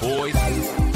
boys.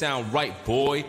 sound right, boy.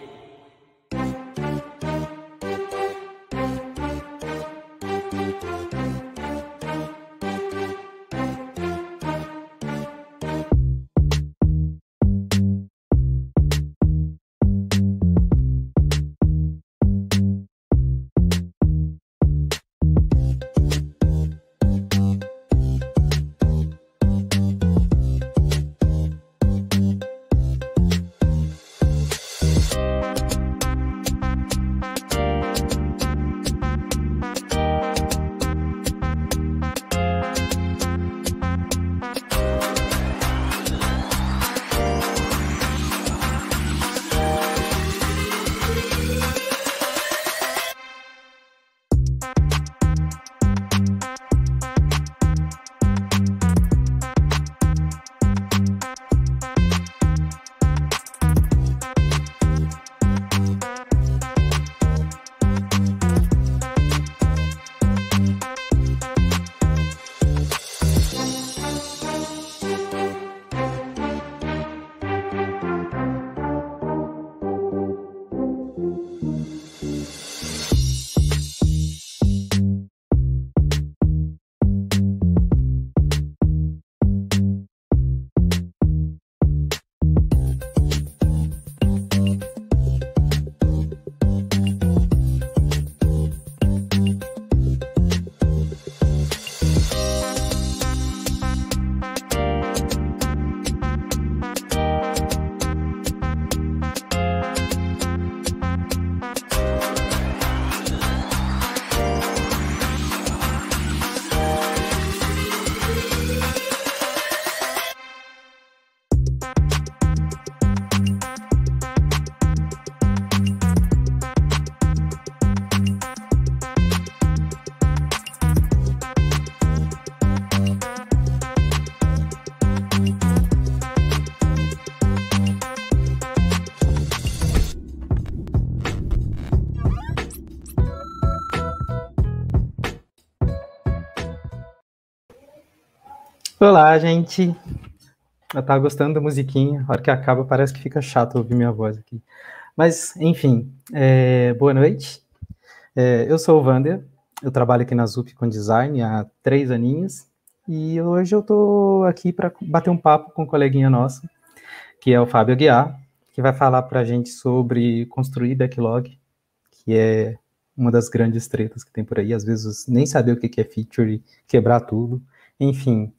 Olá, gente. Eu tava gostando da musiquinha. A hora que acaba, parece que fica chato ouvir minha voz aqui. Mas, enfim, é, boa noite. É, eu sou o Wander. Eu trabalho aqui na ZUP com design há três aninhos. E hoje eu tô aqui para bater um papo com um coleguinha nosso, que é o Fábio Aguiar, que vai falar para a gente sobre construir backlog, que é uma das grandes tretas que tem por aí. Às vezes nem saber o que é feature, quebrar tudo. Enfim,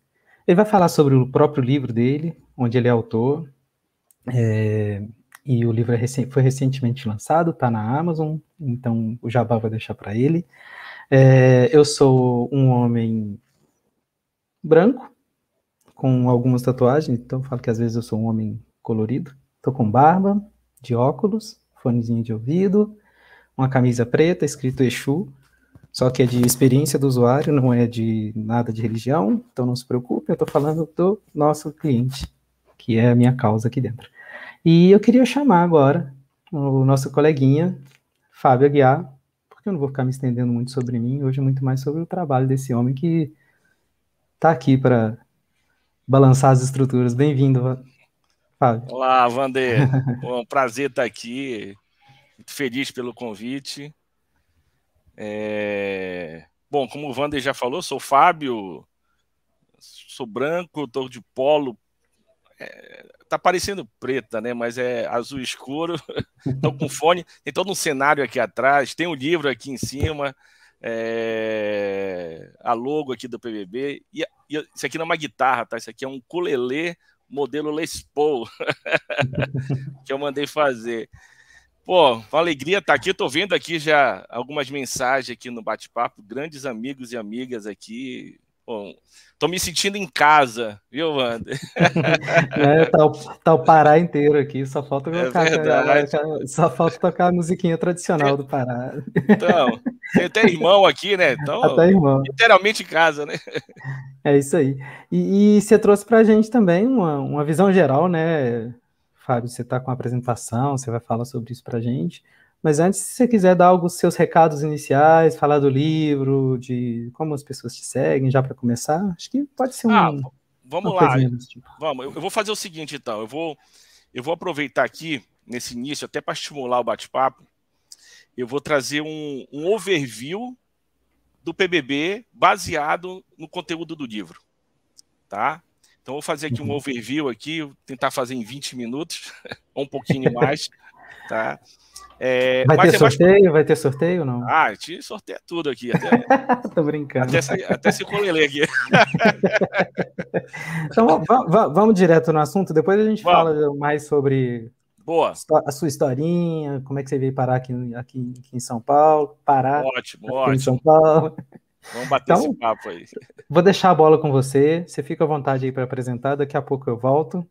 ele vai falar sobre o próprio livro dele, onde ele é autor. É, e o livro é foi recentemente lançado, está na Amazon, então o Jabá vai deixar para ele. É, eu sou um homem branco, com algumas tatuagens, então falo que às vezes eu sou um homem colorido. Estou com barba, de óculos, fonezinho de ouvido, uma camisa preta escrito Exu, só que é de experiência do usuário, não é de nada de religião, então não se preocupe, eu estou falando do nosso cliente, que é a minha causa aqui dentro. E eu queria chamar agora o nosso coleguinha, Fábio Aguiar, porque eu não vou ficar me estendendo muito sobre mim, hoje é muito mais sobre o trabalho desse homem que está aqui para balançar as estruturas. Bem-vindo, Fábio. Olá, Vander. Um prazer estar aqui, muito feliz pelo convite. É... Bom, como o Vander já falou, sou Fábio, sou branco, tô de polo. É... tá parecendo preta, né? Mas é azul escuro. tô com fone. Tem todo um cenário aqui atrás. Tem um livro aqui em cima. É... A logo aqui do PBB. E, e, isso aqui não é uma guitarra, tá? Isso aqui é um culelê modelo Les Paul que eu mandei fazer. Pô, uma alegria estar tá aqui. Estou vendo aqui já algumas mensagens aqui no bate-papo, grandes amigos e amigas aqui. Bom, tô me sentindo em casa, viu, Wander? é, tá, o, tá o Pará inteiro aqui, só falta é tocar, né? só falta tocar a musiquinha tradicional do Pará. Então, tem até irmão aqui, né? Então, até irmão. Literalmente em casa, né? É isso aí. E, e você trouxe para a gente também uma, uma visão geral, né? Fábio, você está com a apresentação, você vai falar sobre isso para a gente. Mas antes, se você quiser dar alguns seus recados iniciais, falar do livro, de como as pessoas te seguem, já para começar, acho que pode ser um. Ah, vamos lá. Tipo. Vamos, eu, vou fazer o seguinte então, eu vou, eu vou aproveitar aqui nesse início até para estimular o bate-papo. Eu vou trazer um, um overview do PBB baseado no conteúdo do livro, tá? Então, vou fazer aqui um uhum. overview aqui, tentar fazer em 20 minutos, ou um pouquinho mais, tá? É, vai ter é sorteio? Mais... Vai ter sorteio ou não? Ah, te sorteio tudo aqui. Até... Tô brincando. Até, se, até colelê aqui. então, vamos, direto no assunto, depois a gente vamos. fala mais sobre Boa. a sua historinha, como é que você veio parar aqui, aqui, aqui em São Paulo, parar ótimo, ótimo. em São Paulo. Vamos bater então, esse papo aí. Vou deixar a bola com você. Você fica à vontade aí para apresentar. Daqui a pouco eu volto.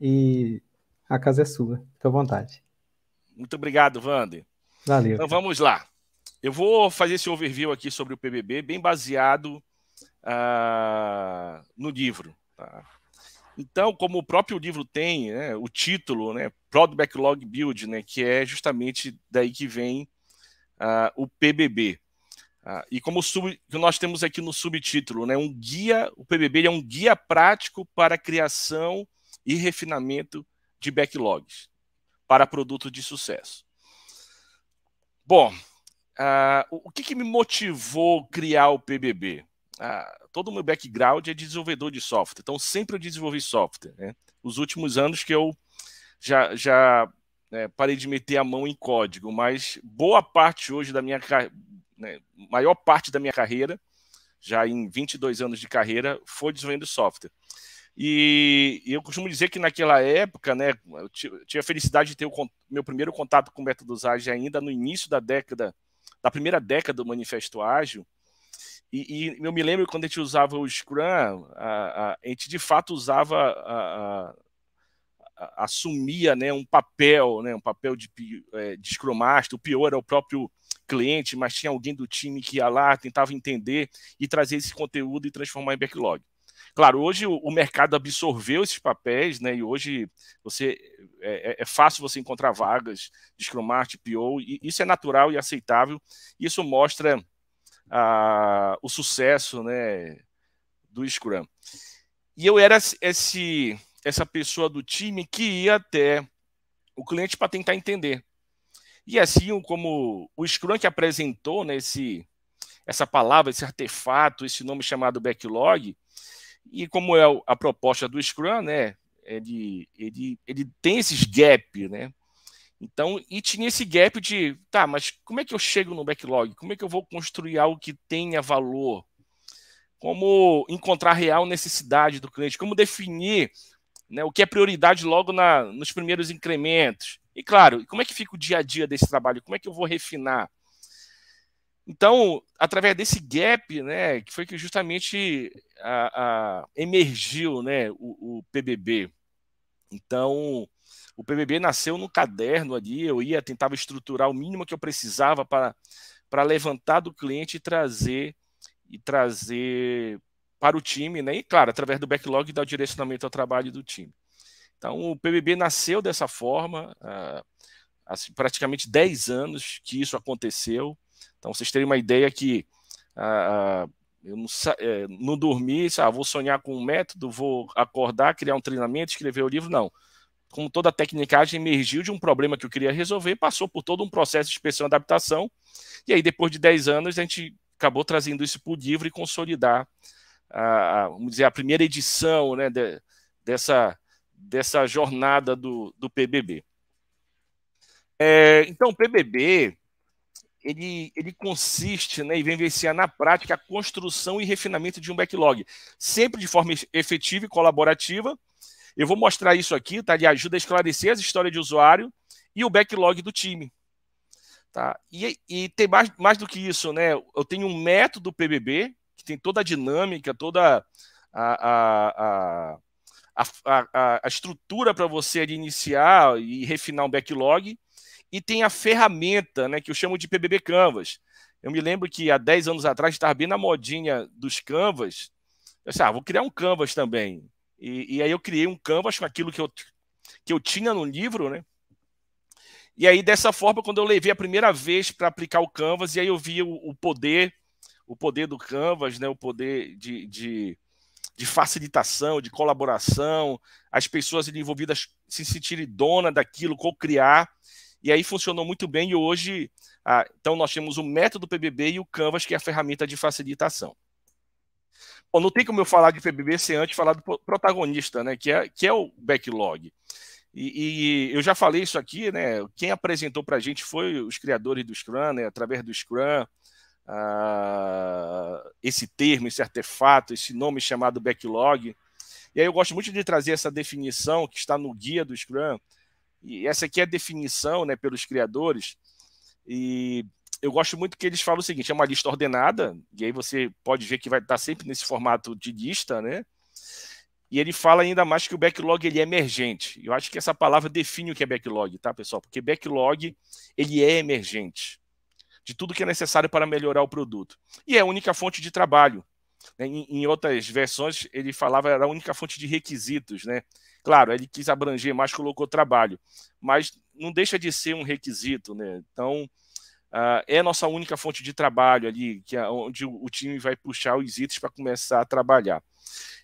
E a casa é sua. Fica à vontade. Muito obrigado, Wander. Valeu. Então vamos lá. Eu vou fazer esse overview aqui sobre o PBB, bem baseado uh, no livro. Tá? Então, como o próprio livro tem, né, o título, né, Product Backlog Build, né, que é justamente daí que vem uh, o PBB. Ah, e como sub, que nós temos aqui no subtítulo, né, um guia, o PBB é um guia prático para criação e refinamento de backlogs para produtos de sucesso. Bom, ah, o que, que, me motivou criar o PBB? Ah, todo o meu background é de desenvolvedor de software, então sempre eu desenvolvi software. Né? Os últimos anos que eu já, já é, parei de meter a mão em código, mas boa parte hoje da minha né, maior parte da minha carreira, já em 22 anos de carreira, foi desenvolvendo software. E, e eu costumo dizer que naquela época, né, eu tive a felicidade de ter o meu primeiro contato com métodos ágeis ainda no início da década, da primeira década do Manifesto Ágil. E, e eu me lembro quando a gente usava o Scrum, a, a, a gente de fato usava a, assumia né, um papel, né, um papel de, é, de Scrum Master, o pior era o próprio cliente, mas tinha alguém do time que ia lá, tentava entender e trazer esse conteúdo e transformar em backlog. Claro, hoje o, mercado absorveu esses papéis, né? E hoje você é, é, é fácil você encontrar vagas de Scrum Master, PO, e isso é natural e aceitável. isso mostra ah, o sucesso, né, do Scrum. E eu era esse essa pessoa do time que ia até o cliente para tentar entender e assim como o Scrum que apresentou nesse né, essa palavra, esse artefato, esse nome chamado backlog, e como é a proposta do Scrum, né, ele, ele, ele tem esses gaps né? Então, e tinha esse gap de, tá, mas como é que eu chego no backlog? Como é que eu vou construir algo que tenha valor? Como encontrar a real necessidade do cliente? Como definir né, o que é prioridade logo na, nos primeiros incrementos? E claro, como é que fica o dia a dia desse trabalho? Como é que eu vou refinar? Então, através desse gap, né, que foi que justamente a, a, emergiu né, o, o, PBB. Então, o PBB nasceu num caderno ali, eu ia, tentava estruturar o mínimo que eu precisava para levantar do cliente e trazer, e trazer para o time, né, e claro, através do backlog e dar o direcionamento ao trabalho do time. Então, o PBB nasceu dessa forma, há ah, assim, praticamente 10 anos que isso aconteceu. Então, vocês terem uma ideia que ah, ah, eu não, é, não dormi, ah, vou sonhar com um método, vou acordar, criar um treinamento, escrever o livro, não. Como toda a tecnicagem emergiu de um problema que eu queria resolver, passou por todo um processo de inspeção e adaptação, e aí depois de 10 anos a gente acabou trazendo isso para o livro e consolidar, a, a, vamos dizer, a primeira edição né, de, dessa dessa jornada do, do PBB. É, então, o PBB ele, ele consiste né, e vem vencer na prática a construção e refinamento de um backlog, sempre de forma efetiva e colaborativa. Eu vou mostrar isso aqui, tá? Ele ajuda a esclarecer as histórias de usuário e o backlog do time. Tá? E, e tem mais, mais do que isso, né? Eu tenho um método PBB, que tem toda a dinâmica, toda a, a, a a, a, a estrutura para você iniciar e refinar um backlog, e tem a ferramenta, né, que eu chamo de PBB Canvas. Eu me lembro que há 10 anos atrás estava bem na modinha dos Canvas. Eu disse, ah, vou criar um Canvas também. E, e aí eu criei um Canvas com aquilo que eu, que eu tinha no livro, né? E aí, dessa forma, quando eu levei a primeira vez para aplicar o Canvas, e aí eu vi o, o, poder, o poder do Canvas, né? O poder de, de, de facilitação, de colaboração, as pessoas envolvidas se sentirem dona daquilo, co-criar. E aí funcionou muito bem e hoje, ah, então nós temos o método PBB e o Canvas, que é a ferramenta de facilitação. Bom, não tem como eu falar de PBB sem antes falar do protagonista, né, que é, que é o backlog. E, e, eu já falei isso aqui, né? Quem apresentou para a gente foi os criadores do Scrum, né? Através do Scrum, uh, esse termo, esse artefato, esse nome chamado backlog. E aí eu gosto muito de trazer essa definição que está no guia do Scrum, e essa aqui é a definição né, pelos criadores, e eu gosto muito que eles falam o seguinte: é uma lista ordenada, e aí você pode ver que vai estar sempre nesse formato de lista, né? E ele fala ainda mais que o backlog ele é emergente. Eu acho que essa palavra define o que é backlog, tá, pessoal? Porque backlog ele é emergente de tudo que é necessário para melhorar o produto. E é a única fonte de trabalho. Né? Em, em outras versões, ele falava era a única fonte de requisitos. Né? Claro, ele quis abranger mais, colocou trabalho, mas não deixa de ser um requisito. Né? Então, uh, é nossa única fonte de trabalho ali, que é onde o, o time vai puxar os itens para começar a trabalhar.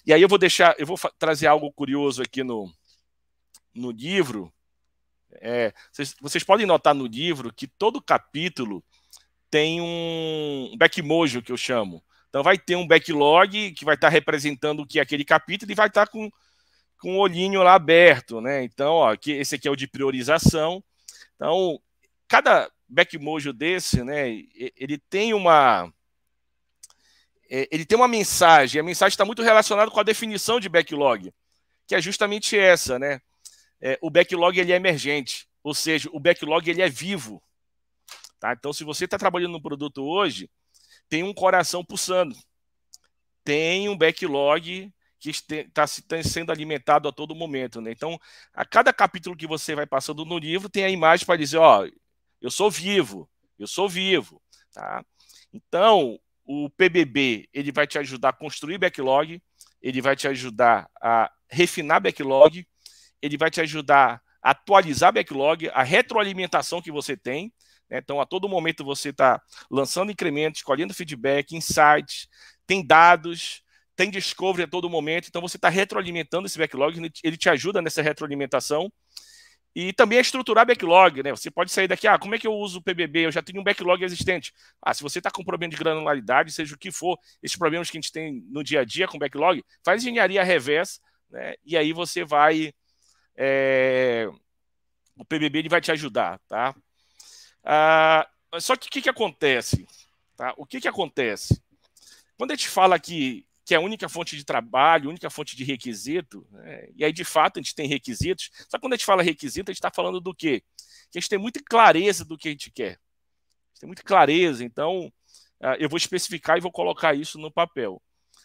E aí eu vou deixar, eu vou trazer algo curioso aqui no, no livro. É, vocês, vocês podem notar no livro que todo capítulo tem um backmojo, que eu chamo. Então vai ter um backlog que vai estar tá representando o que é aquele capítulo e vai estar tá com, com o olhinho lá aberto, né? Então, ó, que esse aqui é o de priorização. Então, cada backmojo desse, né, ele tem uma é, ele tem uma mensagem, a mensagem está muito relacionada com a definição de backlog, que é justamente essa, né? É, o backlog ele é emergente, ou seja, o backlog ele é vivo. Tá? Então, se você está trabalhando no produto hoje, tem um coração pulsando, tem um backlog que está tá tá sendo alimentado a todo momento. Né? Então, a cada capítulo que você vai passando no livro, tem a imagem para dizer: ó, eu sou vivo, eu sou vivo. Tá? Então, o PBB ele vai te ajudar a construir backlog, ele vai te ajudar a refinar backlog, ele vai te ajudar a atualizar backlog, a retroalimentação que você tem, né? Então, a todo momento você está lançando incrementos, colhendo feedback, insights, tem dados, tem discovery a todo momento. Então, você está retroalimentando esse backlog, ele te ajuda nessa retroalimentação. E também é estruturar backlog, né? Você pode sair daqui, ah, como é que eu uso o PBB? Eu já tenho um backlog existente. Ah, se você está com um problema de granularidade, seja o que for, esses problemas que a gente tem no dia a dia com backlog, faz engenharia reversa, né? E aí você vai... É... O PBB ele vai te ajudar, tá? Ah, só que o que, que acontece? Tá? O que, que acontece? Quando a gente fala que, que é a única fonte de trabalho, a única fonte de requisito, né? e aí de fato a gente tem requisitos, só que quando a gente fala requisito, a gente está falando do quê? Que a gente tem muita clareza do que a gente quer. A gente tem muita clareza, então ah, eu vou especificar e vou colocar isso no papel.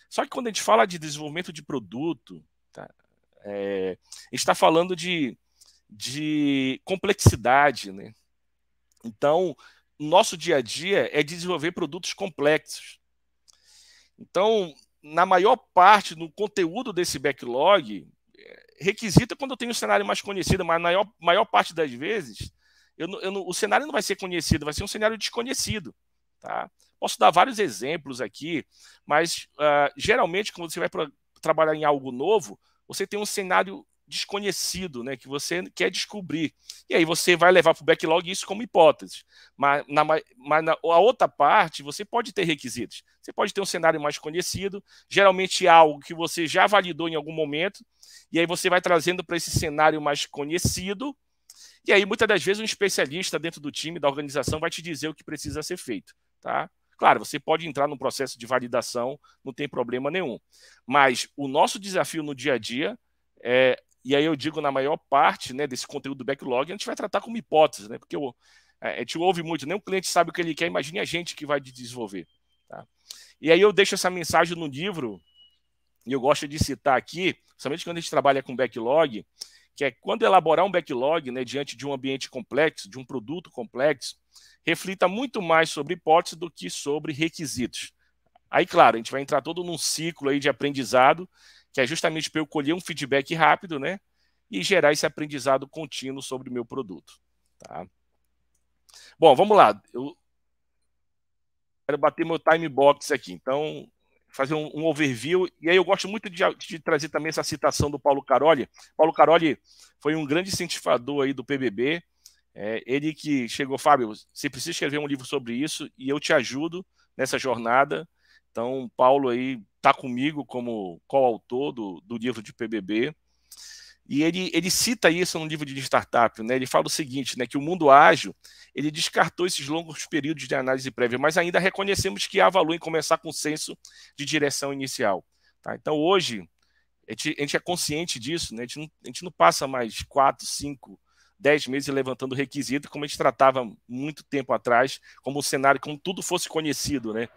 Só que quando a gente fala de desenvolvimento de produto, tá? é, a gente está falando de, de complexidade, né? Então, nosso dia a dia é desenvolver produtos complexos. Então, na maior parte do conteúdo desse backlog, é, requisita quando eu tenho um cenário mais conhecido, mas na maior, maior parte das vezes, eu, eu, o cenário não vai ser conhecido, vai ser um cenário desconhecido. Tá? Posso dar vários exemplos aqui, mas uh, geralmente, quando você vai pra, trabalhar em algo novo, você tem um cenário desconhecido, né, que você quer descobrir. E aí você vai levar para o backlog isso como hipótese. Mas, na, mas na, a outra parte, você pode ter requisitos. Você pode ter um cenário mais conhecido, geralmente é algo que você já validou em algum momento, e aí você vai trazendo para esse cenário mais conhecido. E aí, muitas das vezes, um especialista dentro do time, da organização, vai te dizer o que precisa ser feito. Tá? Claro, você pode entrar no processo de validação, não tem problema nenhum. Mas o nosso desafio no dia a dia é e aí eu digo na maior parte né, desse conteúdo do backlog, a gente vai tratar como hipótese, né? Porque eu, é, a gente ouve muito, nem o cliente sabe o que ele quer, imagine a gente que vai desenvolver. Tá? E aí eu deixo essa mensagem no livro, e eu gosto de citar aqui, somente quando a gente trabalha com backlog, que é quando elaborar um backlog né, diante de um ambiente complexo, de um produto complexo, reflita muito mais sobre hipótese do que sobre requisitos. Aí, claro, a gente vai entrar todo num ciclo aí de aprendizado que é justamente para eu colher um feedback rápido, né? E gerar esse aprendizado contínuo sobre o meu produto. Tá? Bom, vamos lá. Eu quero bater meu time box aqui, então fazer um, um overview. E aí eu gosto muito de, de, trazer também essa citação do Paulo Caroli. Paulo Caroli foi um grande incentivador aí do PBB. É, ele que chegou, Fábio, você precisa escrever um livro sobre isso e eu te ajudo nessa jornada. Então, Paulo aí está comigo como coautor do, do livro de PBB. E ele, ele cita isso no livro de startup, né? Ele fala o seguinte, né, que o mundo ágil, ele descartou esses longos períodos de análise prévia, mas ainda reconhecemos que há valor em começar com o senso de direção inicial. Tá? Então, hoje, a gente, a gente, é consciente disso, né? A gente, não, a gente não passa mais quatro, cinco, dez meses levantando requisito, como a gente tratava muito tempo atrás, como o cenário, como tudo fosse conhecido, né?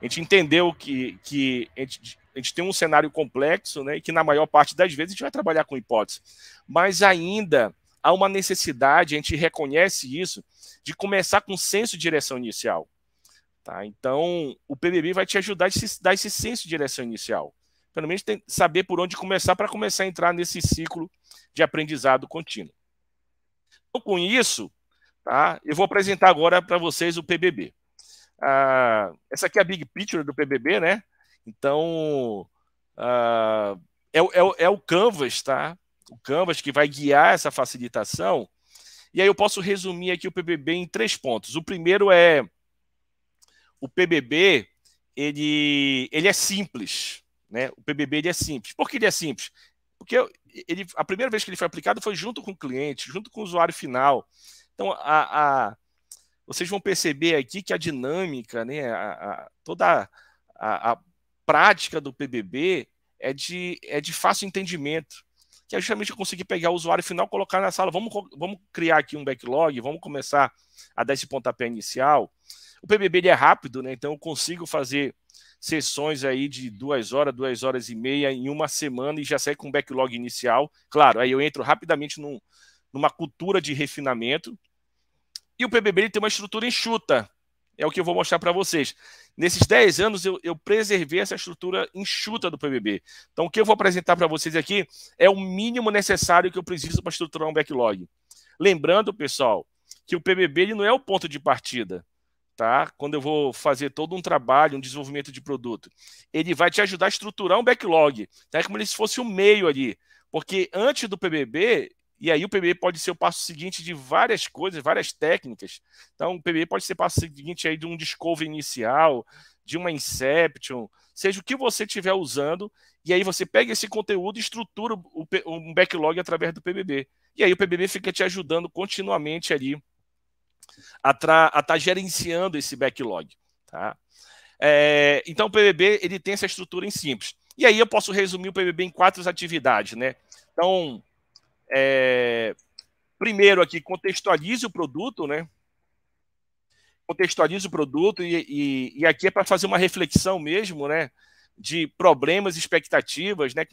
a gente entendeu que, que a gente, a gente tem um cenário complexo, né, e que na maior parte das vezes a gente vai trabalhar com hipótese. Mas ainda há uma necessidade, a gente reconhece isso, de começar com senso de direção inicial. Tá? Então, o PBB vai te ajudar a dar esse senso de direção inicial. Pelo menos tem, saber por onde começar para começar a entrar nesse ciclo de aprendizado contínuo. Então, com isso, tá, eu vou apresentar agora para vocês o PBB. Ah, essa aqui é a big picture do PBB, né? Então, ah, é, é, é o canvas, tá? O canvas que vai guiar essa facilitação. E aí eu posso resumir aqui o PBB em três pontos. O primeiro é o PBB, ele, ele é simples, né? O PBB ele é simples. Por que ele é simples? Porque ele, a primeira vez que ele foi aplicado foi junto com o cliente, junto com o usuário final. Então, a, a vocês vão perceber aqui que a dinâmica, né, a, a, toda a, a, prática do PBB é de, é de fácil entendimento, que é justamente conseguir pegar o usuário final, colocar na sala, vamos, vamos criar aqui um backlog, vamos começar a dar esse pontapé inicial. O PBB ele é rápido, né, então eu consigo fazer sessões aí de duas horas, duas horas e meia em uma semana e já sai com um backlog inicial. Claro, aí eu entro rapidamente num, numa cultura de refinamento, e o PBB ele tem uma estrutura enxuta. É o que eu vou mostrar para vocês. Nesses 10 anos, eu, eu, preservei essa estrutura enxuta do PBB. Então, o que eu vou apresentar para vocês aqui é o mínimo necessário que eu preciso para estruturar um backlog. Lembrando, pessoal, que o PBB ele não é o ponto de partida. Tá? Quando eu vou fazer todo um trabalho, um desenvolvimento de produto, ele vai te ajudar a estruturar um backlog. Tá? É como se fosse um meio ali. Porque antes do PBB, e aí o PBE pode ser o passo seguinte de várias coisas, várias técnicas. Então o PBE pode ser o passo seguinte aí de um discovery inicial, de uma inception, seja o que você estiver usando, e aí você pega esse conteúdo e estrutura o, um backlog através do PBB. E aí o PBB fica te ajudando continuamente ali a estar tá gerenciando esse backlog, tá? É, então o PBB ele tem essa estrutura em simples. E aí eu posso resumir o PBB em quatro atividades, né? Então é, primeiro aqui, contextualize o produto, né? Contextualize o produto e, e, e aqui é para fazer uma reflexão mesmo, né? De problemas, expectativas, né?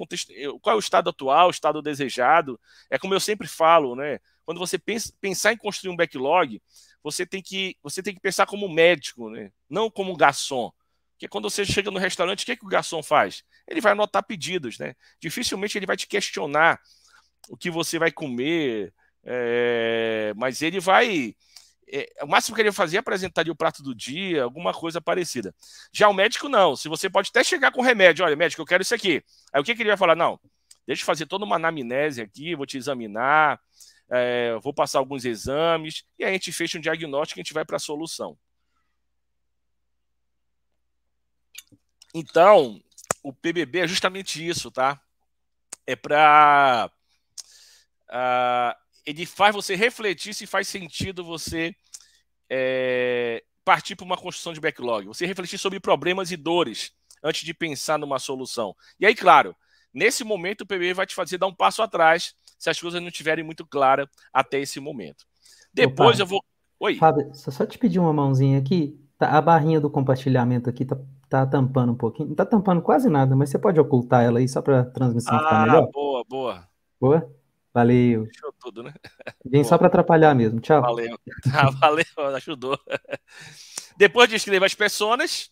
Qual é o estado atual, o estado desejado? É como eu sempre falo, né? Quando você pensa, pensar em construir um backlog, você tem que você tem que pensar como médico, né? Não como garçom. Porque quando você chega no restaurante, o que, é que o garçom faz? Ele vai anotar pedidos, né? Dificilmente ele vai te questionar o que você vai comer, é, mas ele vai. É, o máximo que ele ia fazer é apresentaria o prato do dia, alguma coisa parecida. Já o médico, não. Se você pode até chegar com remédio, olha, médico, eu quero isso aqui. Aí o que, que ele vai falar? Não, deixa eu fazer toda uma anamnese aqui, vou te examinar, é, vou passar alguns exames, e aí a gente fecha um diagnóstico e a gente vai para a solução. Então, o PBB é justamente isso, tá? É para Uh, ele faz você refletir se faz sentido você é, partir para uma construção de backlog. Você refletir sobre problemas e dores antes de pensar numa solução. E aí, claro, nesse momento o PBE vai te fazer dar um passo atrás se as coisas não estiverem muito claras até esse momento. Depois Opa. eu vou. Oi. Fábio, só, te pedir uma mãozinha aqui. Tá, a barrinha do compartilhamento aqui tá, tá tampando um pouquinho. Não tá tampando quase nada, mas você pode ocultar ela aí só para transmissão ah, ficar melhor? Boa, boa. Boa? Valeu. Fechou tudo, né? Vem só para atrapalhar mesmo. Tchau. Valeu. Tá, valeu, ajudou. Depois de escrever as pessoas,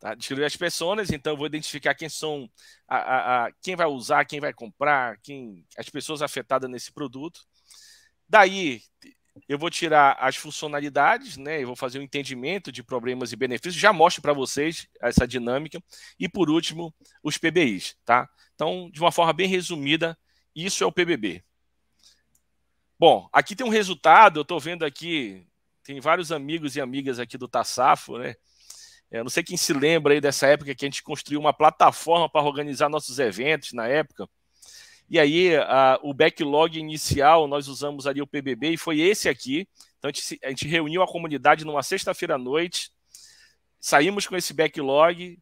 tá? Descrever as pessoas, então vou identificar quem são a, a, a, quem vai usar, quem vai comprar, quem as pessoas afetadas nesse produto. Daí eu vou tirar as funcionalidades, né? Eu vou fazer um entendimento de problemas e benefícios. Já mostro para vocês essa dinâmica. E por último, os PBIs, tá? Então, de uma forma bem resumida, isso é o PBB. Bom, aqui tem um resultado, eu estou vendo aqui, tem vários amigos e amigas aqui do Tassafo, né? Eu é, não sei quem se lembra aí dessa época que a gente construiu uma plataforma para organizar nossos eventos na época. E aí, a, o backlog inicial, nós usamos ali o PBB e foi esse aqui. Então, a gente, a gente reuniu a comunidade numa sexta-feira à noite, saímos com esse backlog,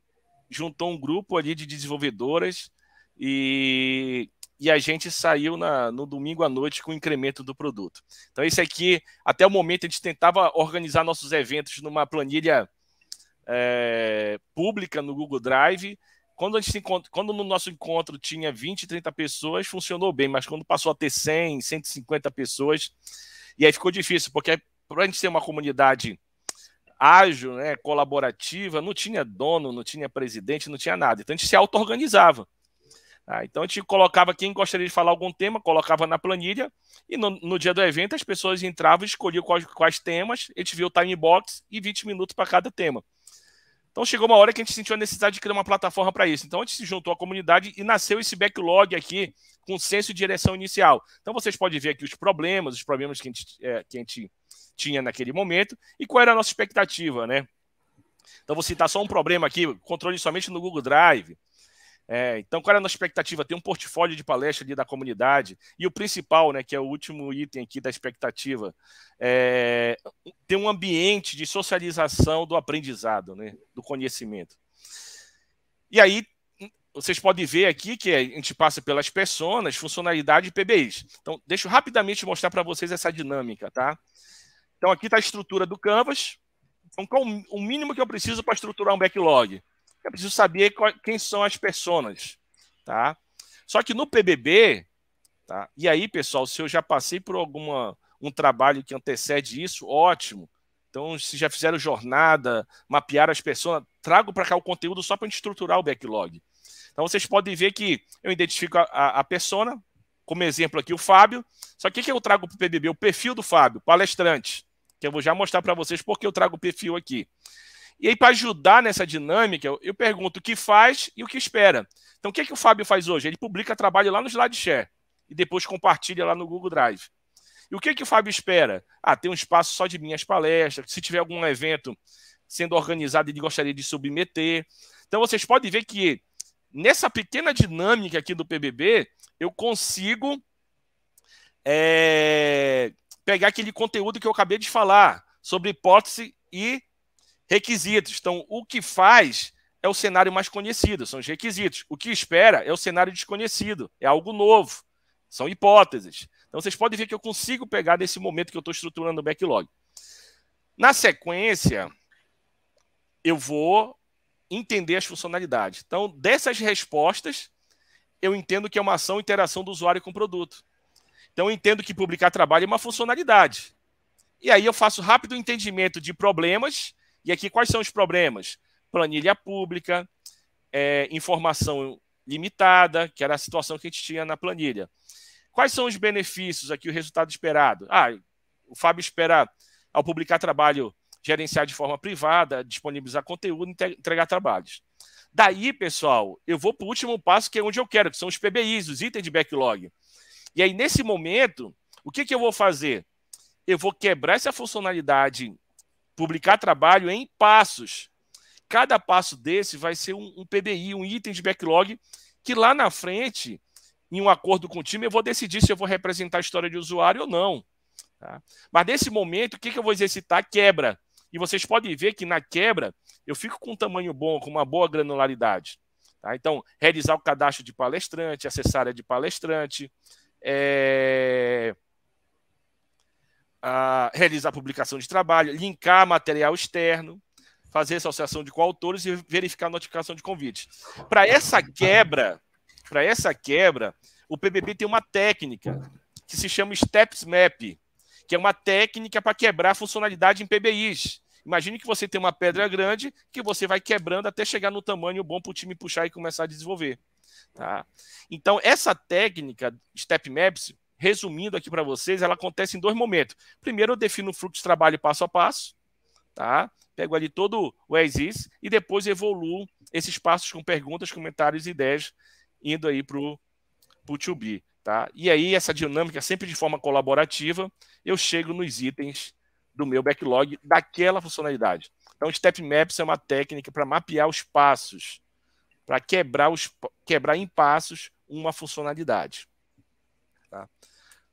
juntou um grupo ali de desenvolvedoras e e a gente saiu na, no domingo à noite com o incremento do produto. Então, esse aqui, até o momento, a gente tentava organizar nossos eventos numa planilha é, pública no Google Drive. Quando, a gente quando no nosso encontro tinha 20, 30 pessoas, funcionou bem, mas quando passou a ter 100, 150 pessoas, e aí ficou difícil, porque para a gente ter uma comunidade ágil, né, colaborativa, não tinha dono, não tinha presidente, não tinha nada. Então a gente se auto-organizava. Tá? então a gente colocava quem gostaria de falar algum tema, colocava na planilha e no, no dia do evento as pessoas entravam, escolhiam quais, quais temas, a gente via o time box e 20 minutos para cada tema. Então chegou uma hora que a gente sentiu a necessidade de criar uma plataforma para isso. Então a gente se juntou à comunidade e nasceu esse backlog aqui com senso de direção inicial. Então vocês podem ver aqui os problemas, os problemas que a gente, é, que a gente tinha naquele momento e qual era a nossa expectativa, né? Então vou citar só um problema aqui, controle somente no Google Drive. É, então, qual é a nossa expectativa? Tem um portfólio de palestra ali da comunidade. E o principal, né, que é o último item aqui da expectativa, é ter um ambiente de socialização do aprendizado, né, do conhecimento. E aí, vocês podem ver aqui que a gente passa pelas personas, funcionalidade e PBIs. Então, deixa rapidamente mostrar para vocês essa dinâmica, tá? Então, aqui está a estrutura do Canvas. Então, qual o mínimo que eu preciso para estruturar um backlog? é preciso saber quem são as pessoas, tá? Só que no PBB, tá? E aí, pessoal, se eu já passei por alguma um trabalho que antecede isso, ótimo. Então, se já fizeram jornada, mapear as pessoas, trago para cá o conteúdo só para estruturar o backlog. Então, vocês podem ver que eu identifico a, a, a persona, como exemplo aqui o Fábio. Só que o que eu trago para o PBB? O perfil do Fábio, palestrante, que eu vou já mostrar para vocês porque eu trago o perfil aqui. E aí, para ajudar nessa dinâmica, eu, eu, pergunto o que faz e o que espera. Então, o que, é que o Fábio faz hoje? Ele publica trabalho lá no SlideShare e depois compartilha lá no Google Drive. E o que, é que o Fábio espera? Ah, tem um espaço só de minhas palestras. Se tiver algum evento sendo organizado, ele gostaria de submeter. Então, vocês podem ver que nessa pequena dinâmica aqui do PBB, eu consigo é, pegar aquele conteúdo que eu acabei de falar sobre hipótese e Requisitos. Então, o que faz é o cenário mais conhecido, são os requisitos. O que espera é o cenário desconhecido, é algo novo, são hipóteses. Então, vocês podem ver que eu consigo pegar nesse momento que eu estou estruturando o backlog. Na sequência, eu vou entender as funcionalidades. Então, dessas respostas, eu entendo que é uma ação interação do usuário com o produto. Então, eu entendo que publicar trabalho é uma funcionalidade. E aí eu faço rápido entendimento de problemas e aqui, quais são os problemas? Planilha pública, é, informação limitada, que era a situação que a gente tinha na planilha. Quais são os benefícios aqui, o resultado esperado? Ah, o Fábio espera, ao publicar trabalho, gerenciar de forma privada, disponibilizar conteúdo e entregar trabalhos. Daí, pessoal, eu vou para o último passo, que é onde eu quero, que são os PBIs, os itens de backlog. E aí, nesse momento, o que, que eu vou fazer? Eu vou quebrar essa funcionalidade publicar trabalho em passos. Cada passo desse vai ser um, um PDI, um item de backlog, que lá na frente, em um acordo com o time, eu vou decidir se eu vou representar a história de usuário ou não. Tá? Mas nesse momento, o que, que eu vou exercitar? Quebra. E vocês podem ver que na quebra, eu fico com um tamanho bom, com uma boa granularidade. Tá? Então, realizar o cadastro de palestrante, acessar a área de palestrante, é a, realizar publicação de trabalho, linkar material externo, fazer associação de coautores e verificar a notificação de convites. Para essa quebra, para essa quebra, o PBB tem uma técnica que se chama Steps Map, que é uma técnica para quebrar a funcionalidade em PBIs. Imagine que você tem uma pedra grande que você vai quebrando até chegar no tamanho bom para o time puxar e começar a desenvolver. Tá? Então, essa técnica Step Maps resumindo aqui para vocês, ela acontece em dois momentos. Primeiro, eu defino o fluxo de trabalho passo a passo, tá? Pego ali todo o exis e depois evoluo esses passos com perguntas, comentários e ideias, indo aí para o to be, tá? E aí, essa dinâmica, é sempre de forma colaborativa, eu chego nos itens do meu backlog daquela funcionalidade. Então, Step Maps é uma técnica para mapear os passos, para quebrar, os, quebrar em passos uma funcionalidade. Tá?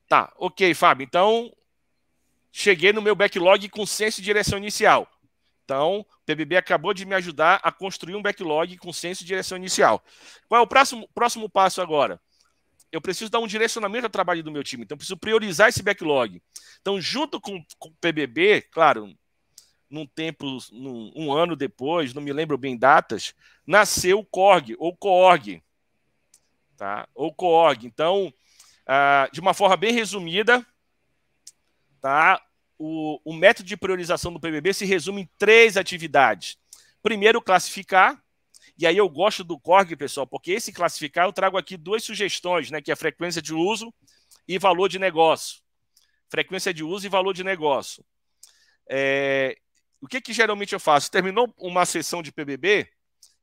Tá, ok, Fábio. Então, cheguei no meu backlog com senso de direção inicial. Então, o PBB acabou de me ajudar a construir um backlog com senso de direção inicial. Qual é o próximo, próximo passo agora? Eu preciso dar um direcionamento ao trabalho do meu time, então preciso priorizar esse backlog. Então, junto com, com o PBB, claro, num tempo, num, um ano depois, não me lembro bem datas, nasceu o CORG, ou COORG. Tá? Ou COORG. Então, ah, de uma forma bem resumida, tá? O, o, método de priorização do PBB se resume em três atividades. Primeiro, classificar. E aí eu gosto do Korg, pessoal, porque esse classificar eu trago aqui duas sugestões, né? Que é frequência de uso e valor de negócio. Frequência de uso e valor de negócio. É, o que, que geralmente eu faço? Terminou uma sessão de PBB,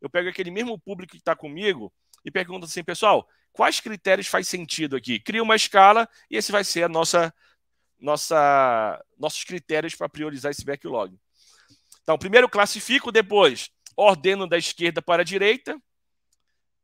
eu pego aquele mesmo público que está comigo e pergunto assim, pessoal, Quais critérios faz sentido aqui? Cria uma escala e esse vai ser a nossa, nossa nossos critérios para priorizar esse backlog. Então, primeiro classifico, depois ordeno da esquerda para a direita.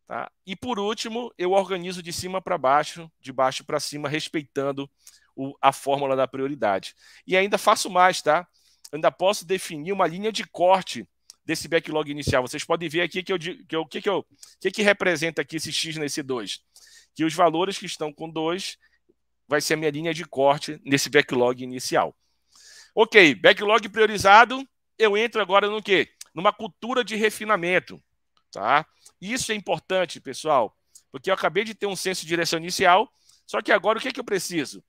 Tá? E por último, eu organizo de cima para baixo, de baixo para cima, respeitando o, a fórmula da prioridade. E ainda faço mais, tá? Ainda posso definir uma linha de corte desse backlog inicial. Vocês podem ver aqui que eu, que eu, que que eu que que representa aqui esse X nesse 2. Que os valores que estão com 2 vai ser a minha linha de corte nesse backlog inicial. Ok, backlog priorizado, eu entro agora no que Numa cultura de refinamento, tá? Isso é importante, pessoal, porque eu acabei de ter um senso de direção inicial, só que agora o que, é que eu preciso?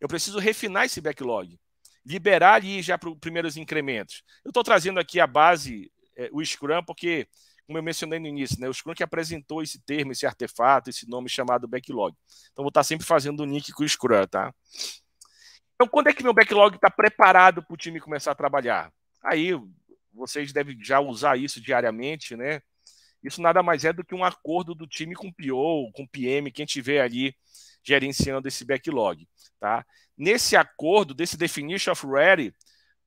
Eu preciso refinar esse backlog liberar ali já para os primeiros incrementos. Eu estou trazendo aqui a base, é, o Scrum, porque, como eu mencionei no início, né, o Scrum que apresentou esse termo, esse artefato, esse nome chamado backlog. Então, vou estar tá sempre fazendo o link com o Scrum, tá? Então, quando é que meu backlog está preparado para o time começar a trabalhar? Aí, vocês devem já usar isso diariamente, né? Isso nada mais é do que um acordo do time com o PO, com o PM, quem tiver ali gerenciando esse backlog. Tá? Nesse acordo, desse definition of ready,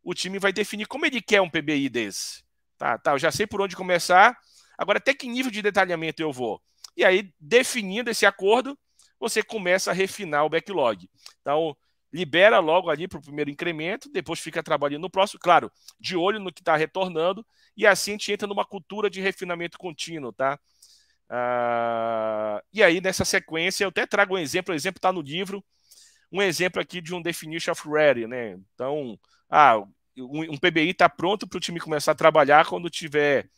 o time vai definir como ele quer um PBI desse. Tá, tá, eu já sei por onde começar, agora até que nível de detalhamento eu vou? E aí, definindo esse acordo, você começa a refinar o backlog. Então, libera logo ali para o primeiro incremento, depois fica trabalhando no próximo, claro, de olho no que está retornando, e assim a gente entra numa cultura de refinamento contínuo, tá? Ah, e aí, nessa sequência, eu até trago um exemplo, o exemplo está no livro, um exemplo aqui de um definition of ready, né? Então, ah, um, um PBI está pronto para o time começar a trabalhar quando tiver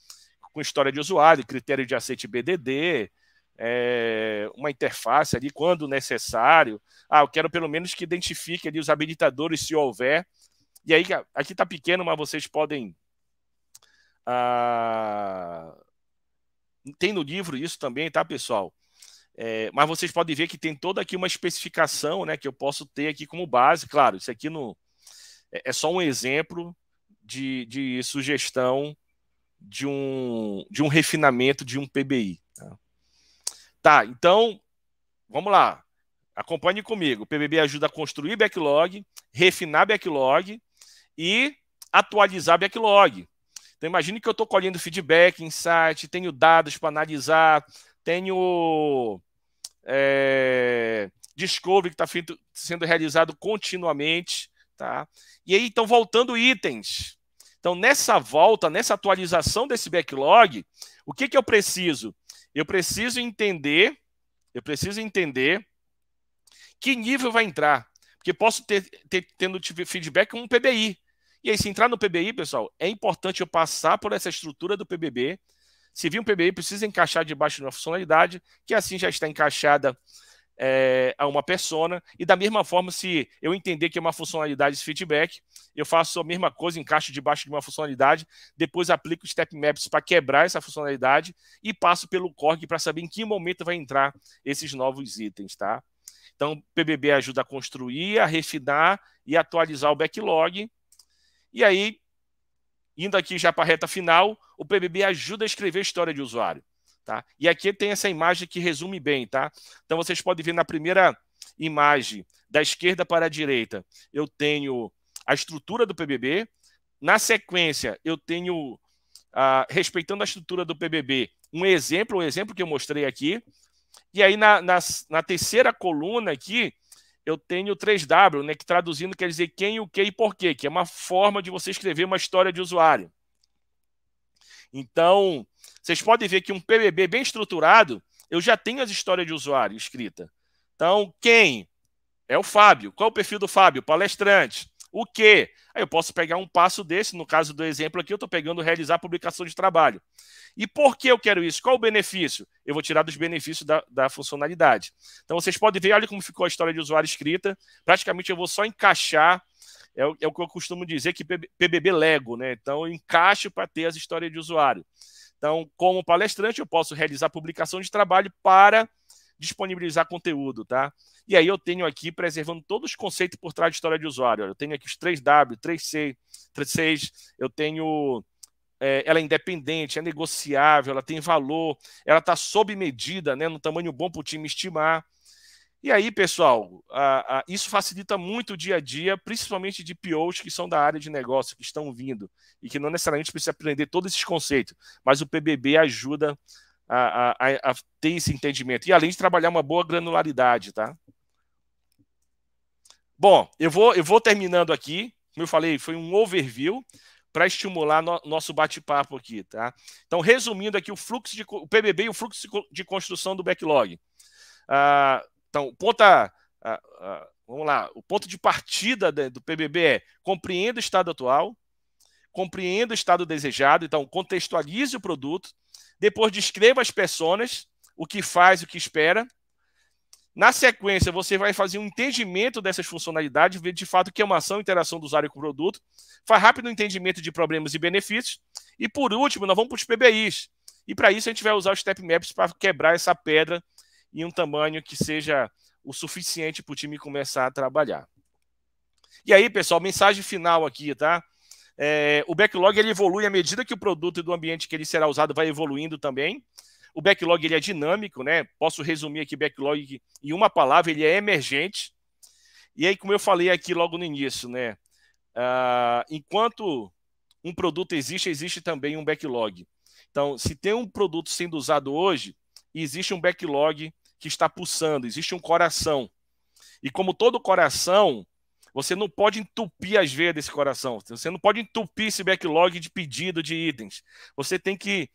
com história de usuário, critério de aceite BDD, é, uma interface ali quando necessário. Ah, eu quero pelo menos que identifique ali os habilitadores se houver. E aí, aqui está pequeno, mas vocês podem ah, tem no livro isso também, tá, pessoal? É, mas vocês podem ver que tem toda aqui uma especificação né, que eu posso ter aqui como base. Claro, isso aqui no, é, é só um exemplo de, de sugestão de um, de um refinamento de um PBI. Tá, tá então, vamos lá. Acompanhe comigo. O PBB ajuda a construir backlog, refinar backlog e atualizar backlog. Então imagine que eu estou colhendo feedback, insight, tenho dados para analisar, tenho é, discovery que está sendo realizado continuamente. Tá? E aí estão voltando itens. Então, nessa volta, nessa atualização desse backlog, o que, que eu preciso? Eu preciso entender, eu preciso entender que nível vai entrar. Porque posso ter, ter tendo feedback com um PBI. E aí, se entrar no PBI, pessoal, é importante eu passar por essa estrutura do PBB. Se vir um PBI, precisa encaixar debaixo de uma funcionalidade, que assim já está encaixada é, a uma persona. E da mesma forma, se eu entender que é uma funcionalidade de feedback, eu faço a mesma coisa, encaixo debaixo de uma funcionalidade, depois aplico step maps para quebrar essa funcionalidade e passo pelo CORG para saber em que momento vai entrar esses novos itens, tá? Então, PBB ajuda a construir, a refinar e atualizar o backlog e aí, indo aqui já para a reta final, o PBB ajuda a escrever a história de usuário. Tá? E aqui tem essa imagem que resume bem. Tá? Então, vocês podem ver na primeira imagem, da esquerda para a direita, eu tenho a estrutura do PBB. Na sequência, eu tenho, ah, respeitando a estrutura do PBB, um exemplo, o um exemplo que eu mostrei aqui. E aí, na, na, na terceira coluna aqui, eu tenho 3W, né, que traduzindo quer dizer quem, o que e porquê, que é uma forma de você escrever uma história de usuário. Então, vocês podem ver que um PBB bem estruturado, eu já tenho as histórias de usuário escrita. Então, quem? É o Fábio. Qual é o perfil do Fábio? Palestrante. O que? Aí eu posso pegar um passo desse, no caso do exemplo aqui, eu estou pegando realizar publicação de trabalho. E por que eu quero isso? Qual o benefício? Eu vou tirar dos benefícios da, da funcionalidade. Então vocês podem ver, olha como ficou a história de usuário escrita. Praticamente eu vou só encaixar é o, é o, que eu costumo dizer que PBB Lego, né? Então, eu encaixo para ter as histórias de usuário. Então, como palestrante, eu posso realizar publicação de trabalho para disponibilizar conteúdo, tá? E aí eu tenho aqui preservando todos os conceitos por trás de história de usuário. Eu tenho aqui os 3W, 3C, C. eu tenho é, ela é independente, é negociável, ela tem valor, ela está sob medida, né, no tamanho bom para o time estimar. E aí, pessoal, a, a, isso facilita muito o dia a dia, principalmente de POs que são da área de negócio, que estão vindo e que não necessariamente precisa aprender todos esses conceitos, mas o PBB ajuda a, a, a ter esse entendimento. E além de trabalhar uma boa granularidade, tá? Bom, eu vou, eu vou terminando aqui. Como eu falei, foi um overview para estimular no, nosso bate-papo aqui, tá? Então, resumindo aqui o fluxo de o PBB e o fluxo de construção do backlog. Ah, então, ponta, ah, ah, vamos lá, o ponto de partida do PBB é compreenda o estado atual, compreenda o estado desejado, então contextualize o produto, depois descreva as pessoas, o que faz, o que espera. Na sequência, você vai fazer um entendimento dessas funcionalidades, ver de fato o que é uma ação e interação do usuário com o produto, faz rápido entendimento de problemas e benefícios, e por último, nós vamos para os PBIs. E para isso, a gente vai usar os Step Maps para quebrar essa pedra em um tamanho que seja o suficiente para o time começar a trabalhar. E aí, pessoal, mensagem final aqui, tá? É, o backlog ele evolui à medida que o produto e do ambiente que ele será usado vai evoluindo também. O backlog ele é dinâmico, né? Posso resumir aqui backlog em uma palavra, ele é emergente. E aí, como eu falei aqui logo no início, né? Ah, enquanto um produto existe, existe também um backlog. Então, se tem um produto sendo usado hoje, existe um backlog que está pulsando, existe um coração. E como todo coração, você não pode entupir as veias desse coração. Você não pode entupir esse backlog de pedido de itens. Você tem que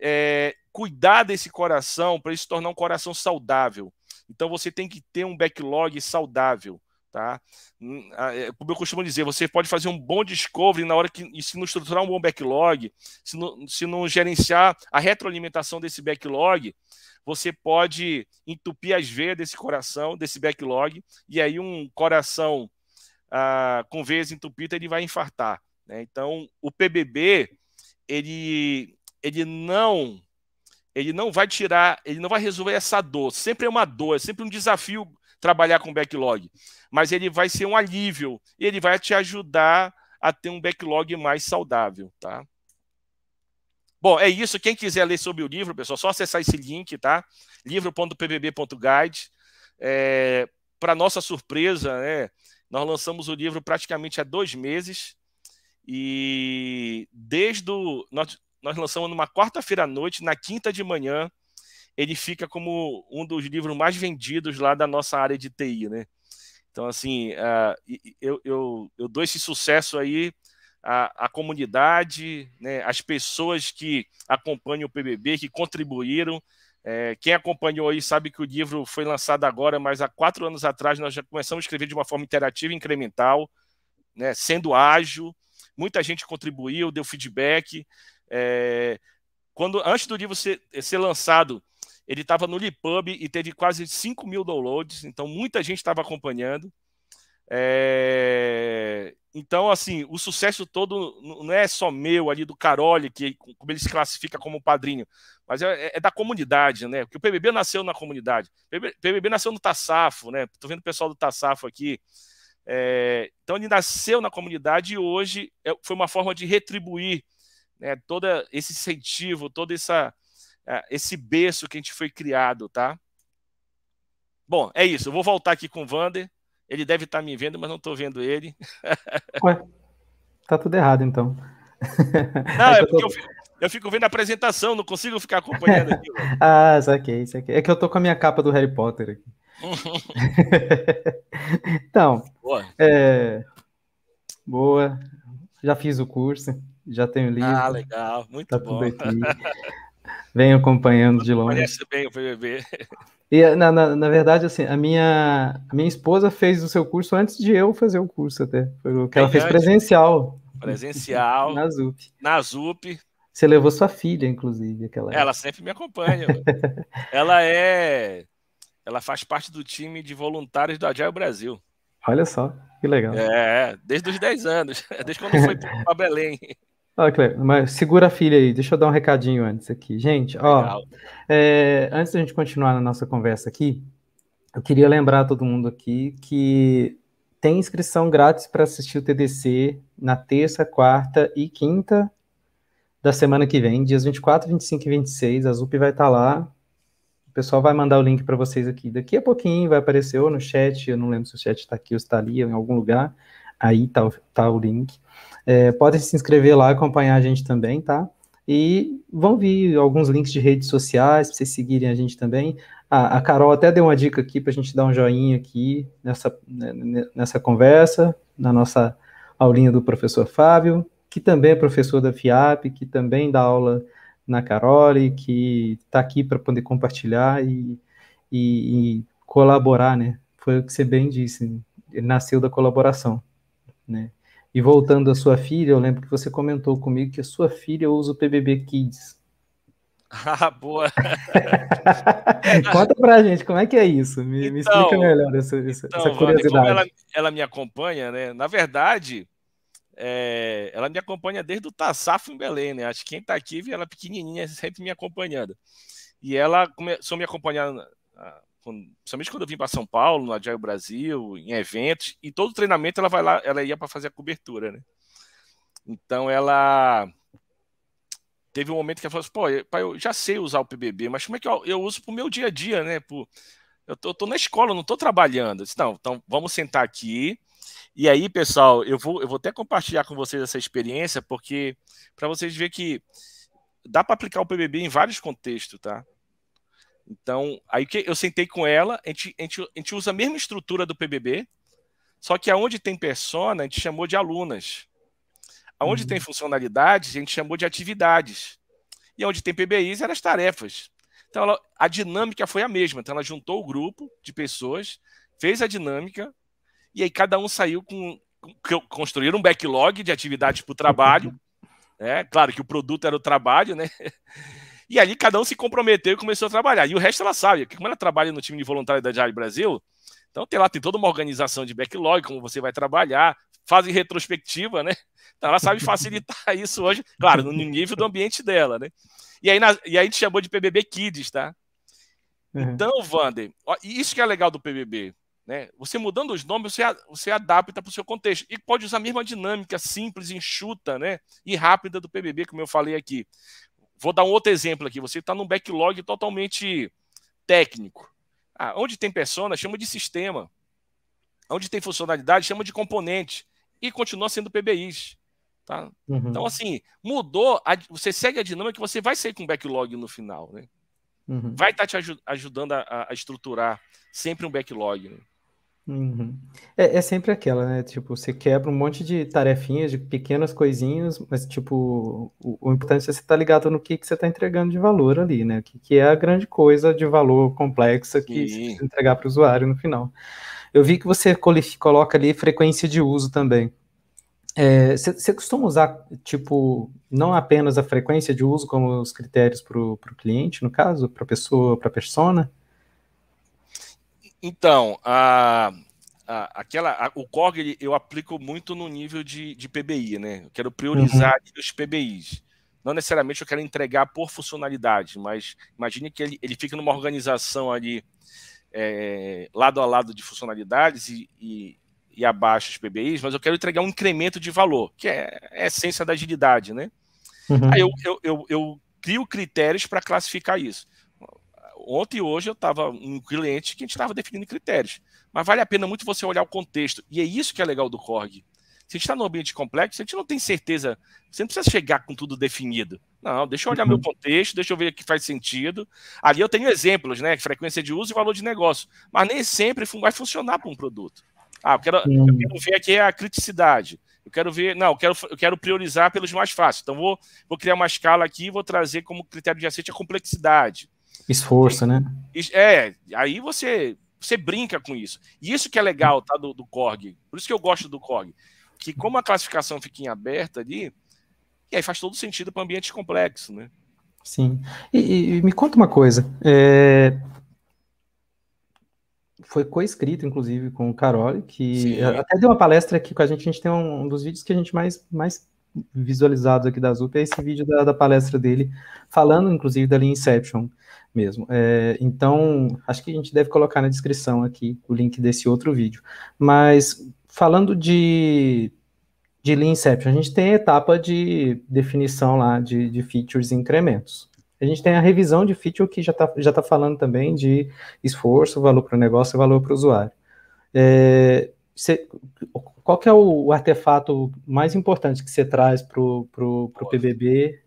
é, cuidar desse coração para ele se tornar um coração saudável. Então você tem que ter um backlog saudável. Tá? Hum, é, como eu costumo dizer, você pode fazer um bom discovery na hora que, e se não estruturar um bom backlog, se não, se não gerenciar a retroalimentação desse backlog, você pode entupir as veias desse coração, desse backlog, e aí um coração com veias entupidas, ele vai infartar. Né? Então, o PBB, ele, ele não ele não vai tirar, ele não vai resolver essa dor. Sempre é uma dor, é sempre um desafio trabalhar com backlog. Mas ele vai ser um alívio e ele vai te ajudar a ter um backlog mais saudável, tá? Bom, é isso. Quem quiser ler sobre o livro, pessoal, só acessar esse link, tá? livro.pbb.guide. É, Para nossa surpresa, né, nós lançamos o livro praticamente há dois meses e desde o, nós, nós lançamos numa quarta-feira à noite, na quinta de manhã, ele fica como um dos livros mais vendidos lá da nossa área de TI, né? Então, assim, uh, eu, eu, eu dou esse sucesso aí à, à comunidade, né, às pessoas que acompanham o PBB, que contribuíram, é, quem acompanhou aí sabe que o livro foi lançado agora, mas há quatro anos atrás nós já começamos a escrever de uma forma interativa e incremental, né, sendo ágil. Muita gente contribuiu, deu feedback. É, quando Antes do livro ser, ser lançado, ele estava no Lipub e teve quase 5 mil downloads, então muita gente estava acompanhando. É... Então, assim, o sucesso todo não é só meu ali do Caroli, que como ele se classifica como padrinho, mas é, é, é da comunidade, né? Porque o PBB nasceu na comunidade. O PBB, nasceu no Tassafo, né? Tô vendo o pessoal do Tassafo aqui. É... Então, ele nasceu na comunidade e hoje é, foi uma forma de retribuir né, todo esse incentivo, todo essa, é, esse berço que a gente foi criado, tá? Bom, é isso. Eu vou voltar aqui com o Vander. Ele deve estar tá me vendo, mas não estou vendo ele. Ué, tá tudo errado então. Não, é, é porque eu, fico, eu, fico, vendo a apresentação, não consigo ficar acompanhando ah, saquei, saquei. É que eu tô com a minha capa do Harry Potter aqui. então, boa. É... boa. Já fiz o curso, já tenho ah, livro. Ah, legal, muito tá bom. Venho acompanhando de longe. Conhece bem o BBB. E na, na, na, verdade, assim, a minha, a minha esposa fez o seu curso antes de eu fazer o curso até. Foi que ela fez presencial. Presencial. na ZUP. Na ZUP. Você levou sua filha, inclusive, aquela. Ela época. sempre me acompanha. ela é. Ela faz parte do time de voluntários do Agile Brasil. Olha só, que legal. É, desde os 10 anos, desde quando foi para Belém. Ó, Cleber, mas segura a filha aí, deixa eu dar um recadinho antes aqui. Gente, ó, é, antes da gente continuar na nossa conversa aqui, eu queria lembrar todo mundo aqui que tem inscrição grátis para assistir o TDC na terça, quarta e quinta da semana que vem, dias 24, 25 e 26. A ZUP vai estar tá lá. O pessoal vai mandar o link para vocês aqui. Daqui a pouquinho vai aparecer ou no chat, eu não lembro se o chat está aqui ou está ali, ou em algum lugar. Aí está tá o link. É, podem se inscrever lá, acompanhar a gente também, tá? E vão vir alguns links de redes sociais para vocês seguirem a gente também. a Carol até deu uma dica aqui para a gente dar um joinha aqui nessa, né, né, nessa conversa, na nossa aulinha do professor Fábio, que também é professor da FIAP, que também dá aula na Carol e que está aqui para poder compartilhar e, e, e, colaborar, né? Foi o que você bem disse, ele nasceu da colaboração, né? E voltando à sua filha, eu lembro que você comentou comigo que a sua filha usa o PBB Kids. Ah, boa! Conta pra gente, como é que é isso? Me, então, me explica melhor essa, essa, então, essa curiosidade. Ela, ela, me acompanha, né? Na verdade, é, ela me acompanha desde o Tassafo em Belém, né? Acho que quem tá aqui viu ela pequenininha, sempre me acompanhando. E ela começou a me acompanhar quando, principalmente quando eu vim para São Paulo, no Agile Brasil, em eventos, e todo treinamento ela vai lá, ela ia para fazer a cobertura, né? Então ela teve um momento que ela falou assim, pô, pai, eu já sei usar o PBB, mas como é que eu, eu uso para o meu dia a dia, né? Pro, eu, tô, eu tô na escola, eu não estou trabalhando. disse, não, então vamos sentar aqui. E aí, pessoal, eu vou, eu vou até compartilhar com vocês essa experiência, porque para vocês verem que dá para aplicar o PBB em vários contextos, tá? Então, aí que eu sentei com ela, a gente, a, gente, a gente usa a mesma estrutura do PBB, só que aonde tem persona, a gente chamou de alunas. Aonde uhum. tem funcionalidades, a gente chamou de atividades. E onde tem PBIs, eram as tarefas. Então, ela, a dinâmica foi a mesma. Então, ela juntou o grupo de pessoas, fez a dinâmica, e aí cada um saiu com. com construíram um backlog de atividades para o trabalho. É, claro que o produto era o trabalho, né? E ali cada um se comprometeu e começou a trabalhar. E o resto ela sabe, como ela trabalha no time de voluntário da Diário Brasil, então tem lá tem toda uma organização de backlog, como você vai trabalhar, fase retrospectiva, né? Então ela sabe facilitar isso hoje, claro, no nível do ambiente dela, né? E aí, na, e aí a gente chamou de PBB Kids, tá? Uhum. Então, Vander, ó, isso que é legal do PBB, né? Você mudando os nomes, você, você adapta para o seu contexto e pode usar a mesma dinâmica simples, enxuta, né? E rápida do PBB, como eu falei aqui. Vou dar um outro exemplo aqui. Você está num backlog totalmente técnico. Ah, onde tem persona, chama de sistema. Onde tem funcionalidade, chama de componente. E continua sendo PBIs. Tá? Uhum. Então, assim, mudou. A, você segue a dinâmica, você vai sair com backlog no final. Né? Uhum. Vai estar tá te aj ajudando a, a, estruturar sempre um backlog. Né? Uhum. É, é, sempre aquela, né? Tipo, você quebra um monte de tarefinhas, de pequenas coisinhas, mas, tipo, o, o importante é você estar tá ligado no que, que você está entregando de valor ali, né? que, que é a grande coisa de valor complexa Sim. que você precisa entregar para o usuário no final. Eu vi que você coloca ali frequência de uso também. É, você é, costuma usar, tipo, não apenas a frequência de uso como os critérios para o cliente, no caso, para a pessoa, para a persona? Então, a, a, aquela, a, o COG eu aplico muito no nível de, de PBI, né? Eu quero priorizar uhum. os PBIs. Não necessariamente eu quero entregar por funcionalidade, mas imagine que ele, ele fica numa organização ali é, lado a lado de funcionalidades e, e, e abaixo os PBIs, mas eu quero entregar um incremento de valor, que é, é a essência da agilidade, né? Uhum. Aí eu, eu, eu, eu crio critérios para classificar isso ontem e hoje eu estava um cliente que a gente estava definindo critérios. Mas vale a pena muito você olhar o contexto. E é isso que é legal do Korg. Se a gente está num ambiente complexo, a gente não tem certeza, você não precisa chegar com tudo definido. Não, deixa eu olhar uhum. meu contexto, deixa eu ver o que faz sentido. Ali eu tenho exemplos, né? Frequência de uso e valor de negócio. Mas nem sempre vai funcionar para um produto. Ah, eu quero, eu quero ver aqui a criticidade. Eu quero ver, não, eu quero, eu quero priorizar pelos mais fáceis. Então, vou, vou criar uma escala aqui e vou trazer como critério de aceite a complexidade. Esforço, né? É, aí você você brinca com isso. E isso que é legal, tá? Do, do Korg. Por isso que eu gosto do Korg. Que como a classificação fica em aberta ali, e aí faz todo sentido para ambiente complexo, né? Sim. E, e me conta uma coisa. É... Foi coescrito, inclusive, com o Carol, que Sim. até deu uma palestra aqui com a gente. A gente tem um, um dos vídeos que a gente mais, mais visualizados aqui da Zup, é esse vídeo da, da palestra dele, falando, inclusive, da linha Inception mesmo. É, então, acho que a gente deve colocar na descrição aqui o link desse outro vídeo. Mas, falando de, de Lean Inception, a gente tem a etapa de definição lá de, de features e incrementos. A gente tem a revisão de feature que já está já tá falando também de esforço, valor para o negócio e valor para o usuário. É, qual que é o, o, artefato mais importante que você traz para o PBB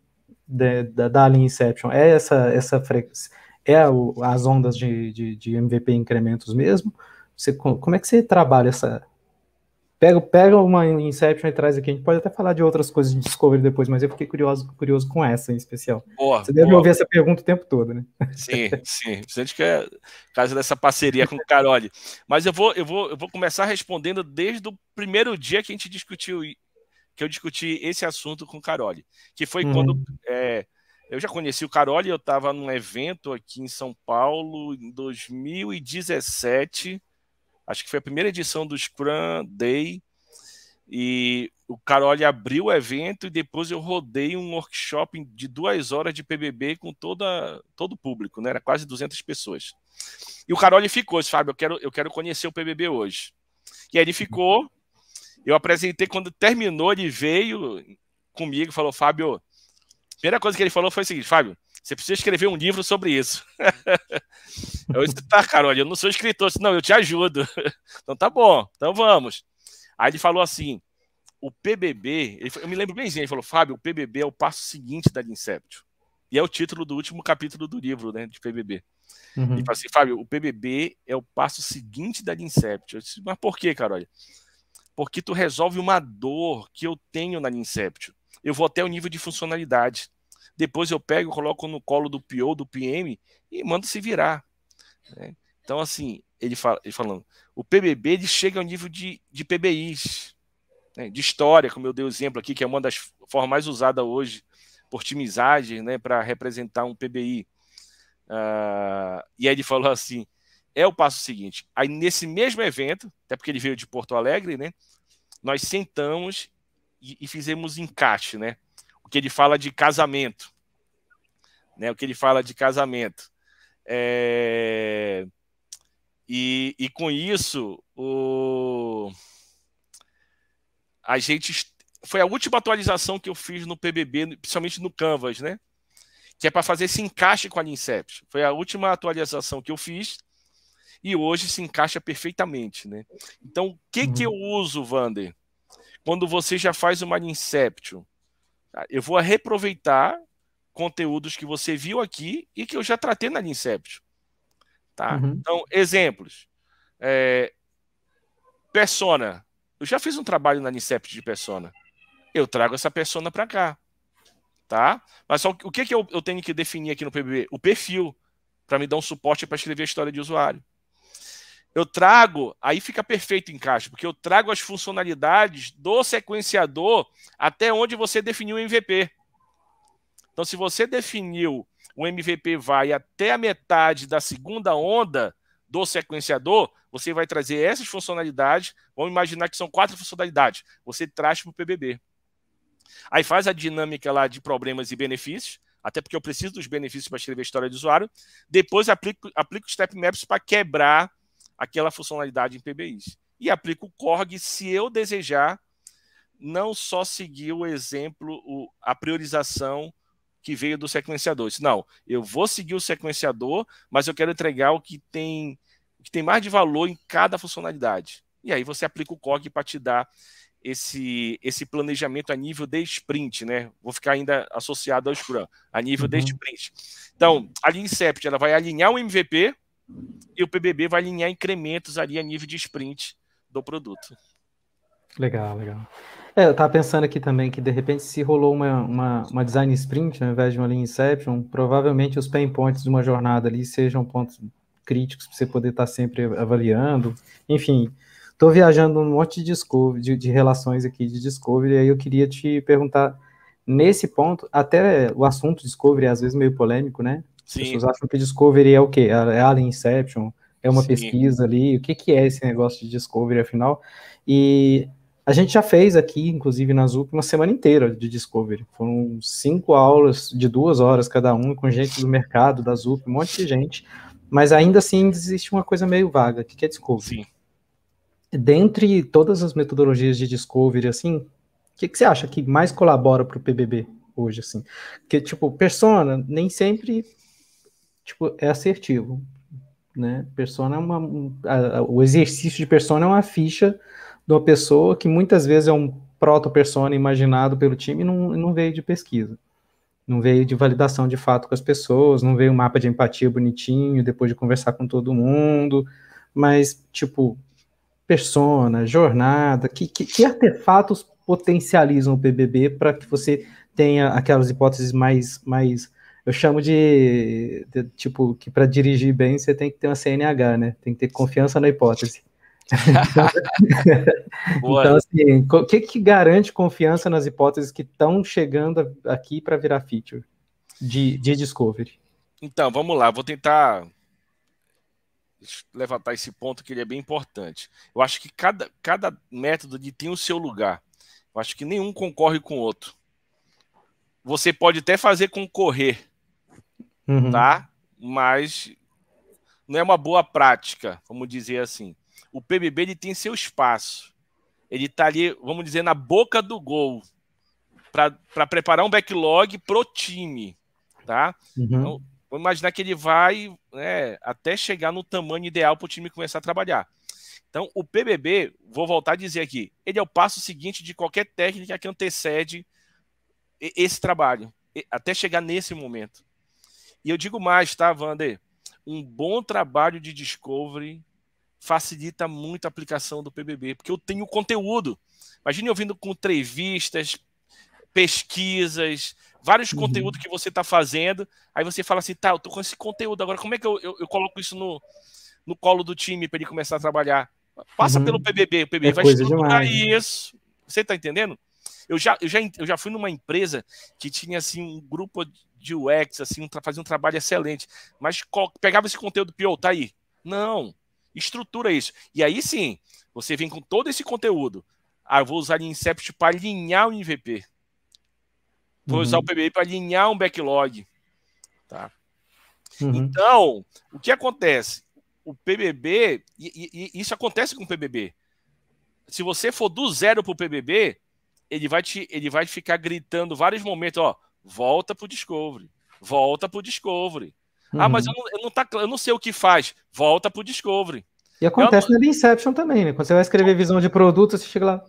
de, da, da linha Inception é essa, essa frequência, é o, as ondas de, de, de, MVP incrementos mesmo? Você, como é que você trabalha essa. Pega, pega uma Inception e traz aqui. A gente pode até falar de outras coisas de Discovery depois, mas eu fiquei curioso, curioso com essa em especial. Boa, você deve boa. ouvir essa pergunta o tempo todo, né? Sim, sim. gente que é caso dessa parceria com o Carole. Mas eu vou, eu, vou, eu vou começar respondendo desde o primeiro dia que a gente discutiu que eu discuti esse assunto com o Caroli, que foi uhum. quando é, eu já conheci o Caroli, eu estava num evento aqui em São Paulo em 2017, acho que foi a primeira edição do Scrum Day, e o Caroli abriu o evento e depois eu rodei um workshop de duas horas de PBB com toda, todo o público, né? era quase 200 pessoas. E o Caroli ficou, disse, Fábio, eu quero, eu quero conhecer o PBB hoje. E aí ele uhum. ficou, eu apresentei quando terminou, ele veio comigo e falou: Fábio, a primeira coisa que ele falou foi o seguinte: Fábio, você precisa escrever um livro sobre isso. eu disse: tá, cara, olha, eu não sou escritor. senão não, eu te ajudo. então tá bom, então vamos. Aí ele falou assim: o PBB, ele, eu me lembro bemzinho, ele falou: Fábio, o PBB é o passo seguinte da Inception. E é o título do último capítulo do livro, né, de PBB. Uhum. Ele falou assim, Fábio, o PBB é o passo seguinte da Inception. Eu disse, mas por quê, Carol? porque tu resolve uma dor que eu tenho na Incept. Eu vou até o nível de funcionalidade. Depois eu pego, coloco no colo do PO, do PM e mando se virar. Né? Então, assim, ele, fala, ele, falando, o PBB ele chega ao nível de, de PBIs, né? de história, como eu dei o exemplo aqui, que é uma das formas mais usadas hoje por timizagem né? para representar um PBI. Uh, ah, e aí ele falou assim, é o passo seguinte. Aí, nesse mesmo evento, até porque ele veio de Porto Alegre, né? Nós sentamos e, e fizemos encaixe, né? O que ele fala de casamento. Né? O que ele fala de casamento. É... E, e com isso, o... a gente. Foi a última atualização que eu fiz no PBB, principalmente no Canvas, né? Que é para fazer esse encaixe com a Linceps. Foi a última atualização que eu fiz e hoje se encaixa perfeitamente, né? Então, o que, uhum. que eu uso, Vander? Quando você já faz uma Inception, tá? eu vou reaproveitar conteúdos que você viu aqui e que eu já tratei na Inception. Tá? Uhum. Então, exemplos. É... Persona. Eu já fiz um trabalho na inception de persona. Eu trago essa persona para cá. Tá? Mas só, o que, que eu, eu tenho que definir aqui no PBB? O perfil, para me dar um suporte para escrever a história de usuário eu trago, aí fica perfeito o encaixe, porque eu trago as funcionalidades do sequenciador até onde você definiu o MVP. Então, se você definiu o MVP vai até a metade da segunda onda do sequenciador, você vai trazer essas funcionalidades. Vamos imaginar que são quatro funcionalidades. Você traz para o PBB. Aí faz a dinâmica lá de problemas e benefícios, até porque eu preciso dos benefícios para escrever a história de usuário. Depois aplico, aplico o Step Maps para quebrar aquela funcionalidade em PBIs. E aplico o CORG se eu desejar não só seguir o exemplo, o, a priorização que veio do sequenciador. não, eu vou seguir o sequenciador, mas eu quero entregar o que tem, o que tem mais de valor em cada funcionalidade. E aí você aplica o COG para te dar esse, esse planejamento a nível de sprint, né? Vou ficar ainda associado ao Scrum, a nível uhum. de sprint. Então, a linha Incept, ela vai alinhar o MVP, e o PBB vai alinhar incrementos ali a nível de sprint do produto. Legal, legal. É, eu estava pensando aqui também que, de repente, se rolou uma, uma, uma, design sprint né, ao invés de uma linha inception, provavelmente os pain points de uma jornada ali sejam pontos críticos para você poder estar tá sempre avaliando. Enfim, estou viajando um monte de, discovery, de, de relações aqui de discovery, e aí eu queria te perguntar, nesse ponto, até o assunto discovery é às vezes meio polêmico, né? Sim. As pessoas acham que Discovery é o quê? É, é Alien Inception? É uma Sim. pesquisa ali? O que, que é esse negócio de Discovery, afinal? E a gente já fez aqui, inclusive na Zup uma semana inteira de Discovery. Foram cinco aulas de duas horas cada uma, com gente do mercado, da ZUP, um monte de gente. Mas ainda assim existe uma coisa meio vaga. O que, que é Discovery? Sim. Dentre todas as metodologias de Discovery, assim, o que, que você acha que mais colabora para o PBB? hoje, assim. Porque, tipo, persona nem sempre tipo, é assertivo. Né? Persona é uma, a, a, o exercício de persona é uma ficha de uma pessoa que muitas vezes é um proto-persona imaginado pelo time e não, não veio de pesquisa. Não veio de validação de fato com as pessoas, não veio um mapa de empatia bonitinho depois de conversar com todo mundo, mas, tipo, persona, jornada, que, que, que artefatos potencializam o PBB para que você tenha aquelas hipóteses mais, mais eu chamo de, de tipo, que para dirigir bem você tem que ter uma CNH, né? Tem que ter confiança na hipótese. então, assim, o que, que garante confiança nas hipóteses que estão chegando aqui para virar feature de, de discovery? Então, vamos lá, vou tentar levantar esse ponto que ele é bem importante. Eu acho que cada, cada método tem o seu lugar. Eu acho que nenhum concorre com o outro. Você pode até fazer concorrer uhum. tá? Mas não é uma boa prática, vamos dizer assim. O PBB ele tem seu espaço. Ele está ali, vamos dizer, na boca do gol para preparar um backlog pro time, tá? Uhum. Então, vamos imaginar que ele vai né, até chegar no tamanho ideal para o time começar a trabalhar. Então, o PBB, vou voltar a dizer aqui, ele é o passo seguinte de qualquer técnica que antecede esse trabalho, até chegar nesse momento. E eu digo mais, tá, Vander? Um bom trabalho de discovery facilita muito a aplicação do PBB, porque eu tenho conteúdo. Imagine eu vindo com entrevistas, pesquisas, vários uhum. conteúdos que você está fazendo. Aí você fala assim, tá, eu tô com esse conteúdo agora, como é que eu, eu, eu coloco isso no, no colo do time para ele começar a trabalhar? Passa uhum. pelo PBB, o PBB é vai estruturar demais. Né? isso. Você está entendendo? Eu já, eu, já, eu já fui numa empresa que tinha assim um grupo de UX, assim, um, fazia um trabalho excelente, mas pegava esse conteúdo, pior, tá aí. Não, estrutura isso. E aí sim, você vem com todo esse conteúdo. Ah, eu vou usar o Incept para alinhar o MVP. Vou uhum. usar o uhum. PBI para alinhar um backlog. Tá? Uhum. Então, o que acontece? O PBB, e, e, e isso acontece com o PBB. Se você for do zero para o PBB, ele vai, te, ele vai ficar gritando vários momentos, ó, Volta para o Discovery. Volta para o Discovery. Ah, uhum. Ah, mas eu não, eu não, tá, eu não sei o que faz. Volta para o Discovery. E acontece eu... na Inception também, né? Quando você vai escrever então. visão de produto, você chega lá.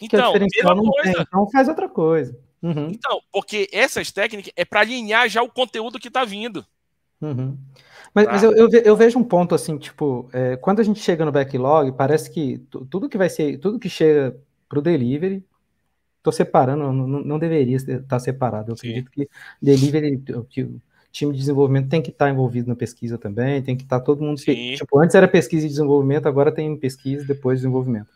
então, que é então, não coisa. então faz outra coisa. Uhum. Então, porque essas técnicas é para alinhar já o conteúdo que está vindo. Uhum. Mas, tá? mas ah. eu, eu, eu, vejo um ponto assim, tipo, é, quando a gente chega no backlog, parece que tudo que vai ser, tudo que chega para o delivery Estou separando, não, não, deveria estar tá separado. Eu Sim. acredito que delivery, que o time de desenvolvimento tem que estar tá envolvido na pesquisa também, tem que estar tá todo mundo. Sim. Tipo, antes era pesquisa e desenvolvimento, agora tem pesquisa e depois desenvolvimento.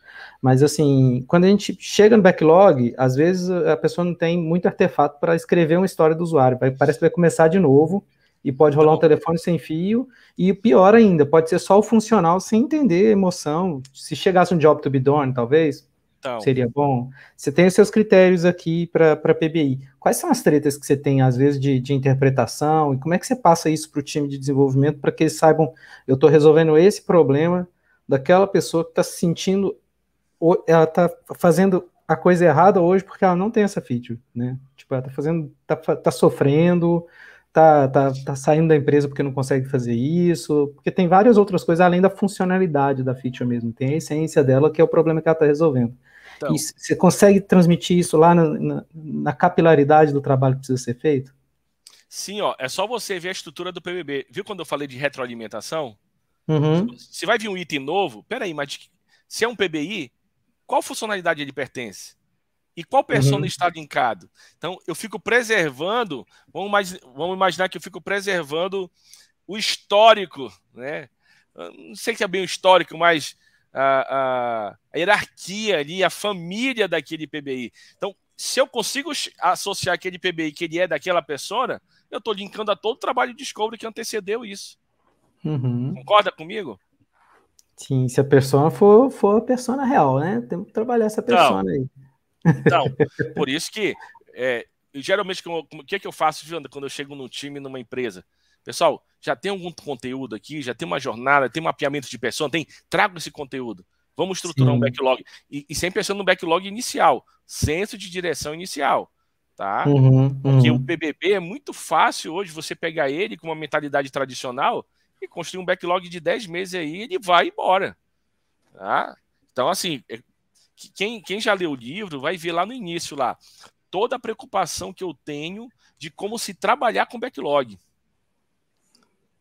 Mas assim, quando a gente chega no backlog, às vezes a pessoa não tem muito artefato para escrever uma história do usuário. Parece que vai começar de novo e pode rolar um telefone sem fio, e pior ainda, pode ser só o funcional sem entender a emoção. Se chegasse um job to be done, talvez, então. Seria bom? Você tem os seus critérios aqui para PBI. Quais são as tretas que você tem, às vezes, de, de interpretação? E como é que você passa isso para o time de desenvolvimento para que eles saibam, eu estou resolvendo esse problema daquela pessoa que está se sentindo, ela está fazendo a coisa errada hoje porque ela não tem essa feature, né? Tipo, ela está fazendo, está tá sofrendo, tá, tá, tá saindo da empresa porque não consegue fazer isso, porque tem várias outras coisas além da funcionalidade da feature mesmo, tem a essência dela que é o problema que ela está resolvendo. Então, e você consegue transmitir isso lá na, na, na, capilaridade do trabalho que precisa ser feito? Sim, ó, é só você ver a estrutura do PBB. Viu quando eu falei de retroalimentação? Uhum. Tipo, se vai vir um item novo, peraí, mas se é um PBI, qual funcionalidade ele pertence? E qual persona uhum. está linkado? Então, eu fico preservando, vamos, mais, vamos imaginar que eu fico preservando o histórico, né? Não sei se é bem o histórico, mas a, a, a hierarquia ali, a família daquele PBI. Então, se eu consigo associar aquele PBI que ele é daquela persona, eu estou linkando a todo o trabalho de Discovery que antecedeu isso. Uhum. Concorda comigo? Sim, se a persona for, for a persona real, né? Temos que trabalhar essa então, persona então, aí. Então, por isso que é, geralmente o que, é que eu faço, Janda, quando eu chego num time, numa empresa? Pessoal, já tem algum conteúdo aqui, já tem uma jornada, tem um mapeamento de pessoa, tem, trago esse conteúdo. Vamos estruturar Sim. um backlog. E, e sempre pensando no backlog inicial, senso de direção inicial tá? Uhum, Porque uhum. o PBB é muito fácil hoje você pegar ele com uma mentalidade tradicional e construir um backlog de 10 meses aí, ele vai embora, tá? Então, assim, é, quem, quem já leu o livro vai ver lá no início lá toda a preocupação que eu tenho de como se trabalhar com backlog.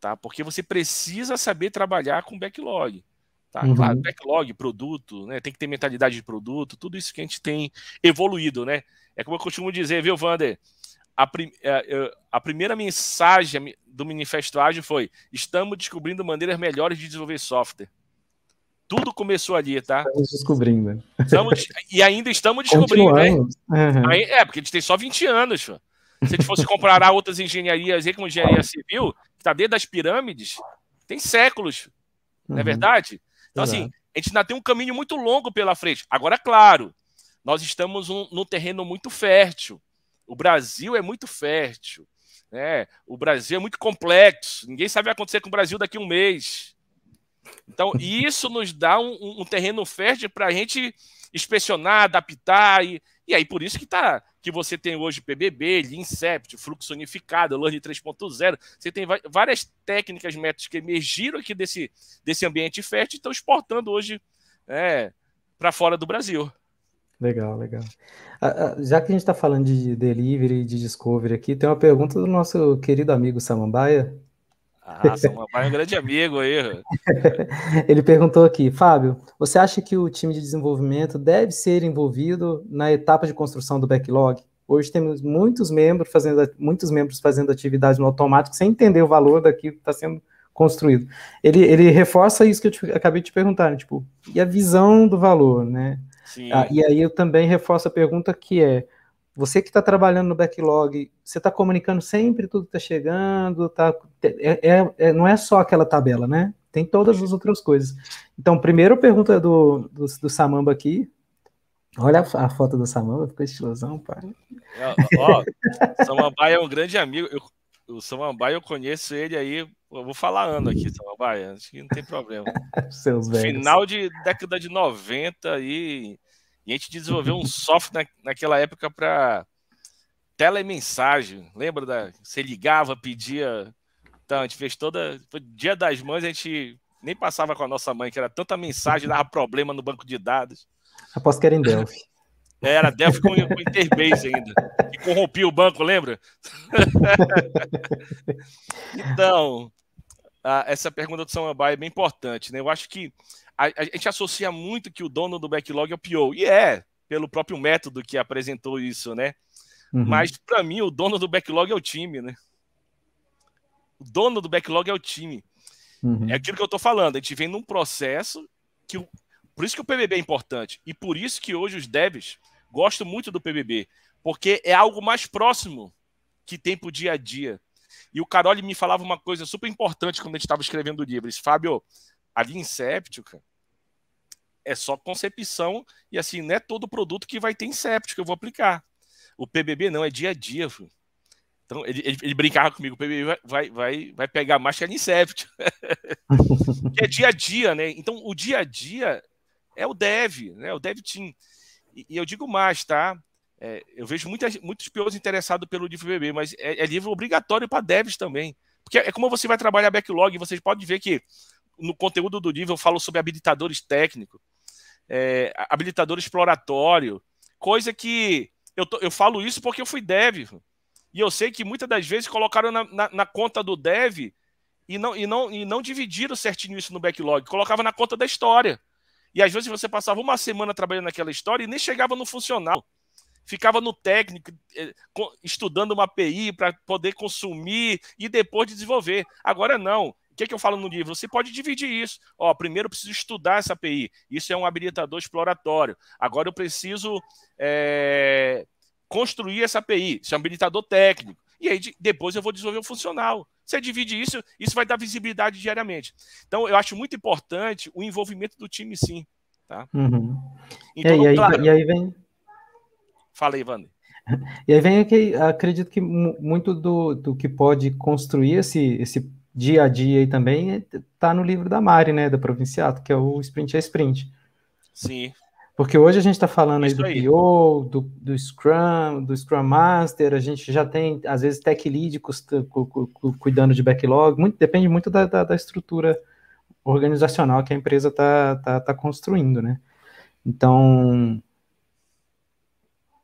Tá? Porque você precisa saber trabalhar com backlog. Tá? Uhum. Claro, backlog, produto, né? Tem que ter mentalidade de produto, tudo isso que a gente tem evoluído, né? É como eu costumo dizer, viu, Vander? A, prim é, a primeira mensagem do Manifesto Ágil foi: estamos descobrindo maneiras melhores de desenvolver software. Tudo começou ali, tá? Estamos descobrindo. Estamos, e ainda estamos descobrindo, né? Uhum. é, porque a gente tem só 20 anos. Se a gente fosse comparar outras engenharias, aí como engenharia civil, que está dentro das pirâmides, tem séculos, uhum. não é uhum. verdade? Então, assim, a gente ainda tem um caminho muito longo pela frente. Agora, claro, nós estamos um, num terreno muito fértil. O Brasil é muito fértil. Né? O Brasil é muito complexo. Ninguém sabe o que vai acontecer com o Brasil daqui a um mês. Então, isso nos dá um, um terreno fértil para a gente inspecionar, adaptar, e, e aí por isso que tá que você tem hoje PBB, Incept, Fluxo Unificado, Learn 3.0, você tem várias técnicas, métodos que emergiram aqui desse, desse ambiente fértil e estão exportando hoje é, para fora do Brasil. Legal, legal. Ah, ah, já que a gente está falando de delivery, de discovery aqui, tem uma pergunta do nosso querido amigo Samambaia, ah, é um grande amigo aí. Ele perguntou aqui, Fábio, você acha que o time de desenvolvimento deve ser envolvido na etapa de construção do backlog? Hoje temos muitos membros fazendo, muitos membros fazendo atividade no automático sem entender o valor daquilo que está sendo construído. Ele, ele reforça isso que eu te, acabei de te perguntar, né? tipo, e a visão do valor, né? Ah, e aí eu também reforço a pergunta que é, você que está trabalhando no backlog, você está comunicando sempre tudo está chegando, tá, é, é, é, não é só aquela tabela, né? Tem todas as outras coisas. Então, primeira pergunta do, do, do Samamba aqui. Olha a, a foto do Samamba, ficou estilosão, pai. É, ó, Samambaia é um grande amigo. Eu, o Samambaia, eu conheço ele aí eu vou falar ano aqui, Samambaia, acho que não tem problema. Seus velhos. Final de década de 90 aí, e a gente desenvolveu um software na, naquela época para telemensagem. Lembra da. Você ligava, pedia. Então, a gente fez toda. Foi dia das mães, a gente nem passava com a nossa mãe, que era tanta mensagem, dava problema no banco de dados. Aposto que era em Delphi. É, era Delphi com, com Interbase ainda. E corrompia o banco, lembra? então, a, essa pergunta do Samambaia é bem importante, né? Eu acho que a, a, gente associa muito que o dono do backlog é o PO, e é, pelo próprio método que apresentou isso, né? Uhum. Mas para mim, o dono do backlog é o time, né? O dono do backlog é o time. Uhum. É aquilo que eu estou falando, a gente vem num processo que. Por isso que o PBB é importante. E por isso que hoje os devs gostam muito do PBB. Porque é algo mais próximo que tem para o dia a dia. E o Caroli me falava uma coisa super importante quando a gente estava escrevendo o livro. Ele disse, Fábio, Ali em séptica, é só concepção e assim, não é todo produto que vai ter em séptica, eu vou aplicar. O PBB não, é dia a dia, filho. Então, ele, ele, ele, brincava comigo, o PBB vai, vai, vai pegar mais que a Incept. é dia a dia, né? Então, o dia a dia é o dev, né? O dev team. E, e eu digo mais, tá? É, eu vejo muitas muitos piores interessados pelo livro PBB, mas é, é livro obrigatório para devs também. Porque é como você vai trabalhar backlog, vocês podem ver que no conteúdo do livro eu falo sobre habilitadores técnicos, é, habilitador exploratório, coisa que eu, tô, eu falo isso porque eu fui dev. E eu sei que muitas das vezes colocaram na, na, na conta do dev e não, e, não, e não dividiram certinho isso no backlog, colocava na conta da história. E às vezes você passava uma semana trabalhando naquela história e nem chegava no funcional. Ficava no técnico, é, estudando uma API para poder consumir e depois desenvolver. Agora não. O que, que eu falo no livro? Você pode dividir isso. Ó, primeiro eu preciso estudar essa API. Isso é um habilitador exploratório. Agora eu preciso é, construir essa API. Isso é um habilitador técnico. E aí depois eu vou desenvolver um funcional. Você divide isso, isso vai dar visibilidade diariamente. Então eu acho muito importante o envolvimento do time, sim. Tá? Uhum. Então, e, aí, claro... e aí vem. Fala aí, Wander. E aí vem que acredito que muito do, do que pode construir esse, esse dia a dia e também está é, no livro da Mari, né, da Provinciato, que é o Sprint a é Sprint. Sim. Porque hoje a gente está falando do PO, do, do, Scrum, do Scrum Master, a gente já tem, às vezes, Tech Lead cuidando de backlog, muito, depende muito da, da, da estrutura organizacional que a empresa está tá, tá construindo, né? Então,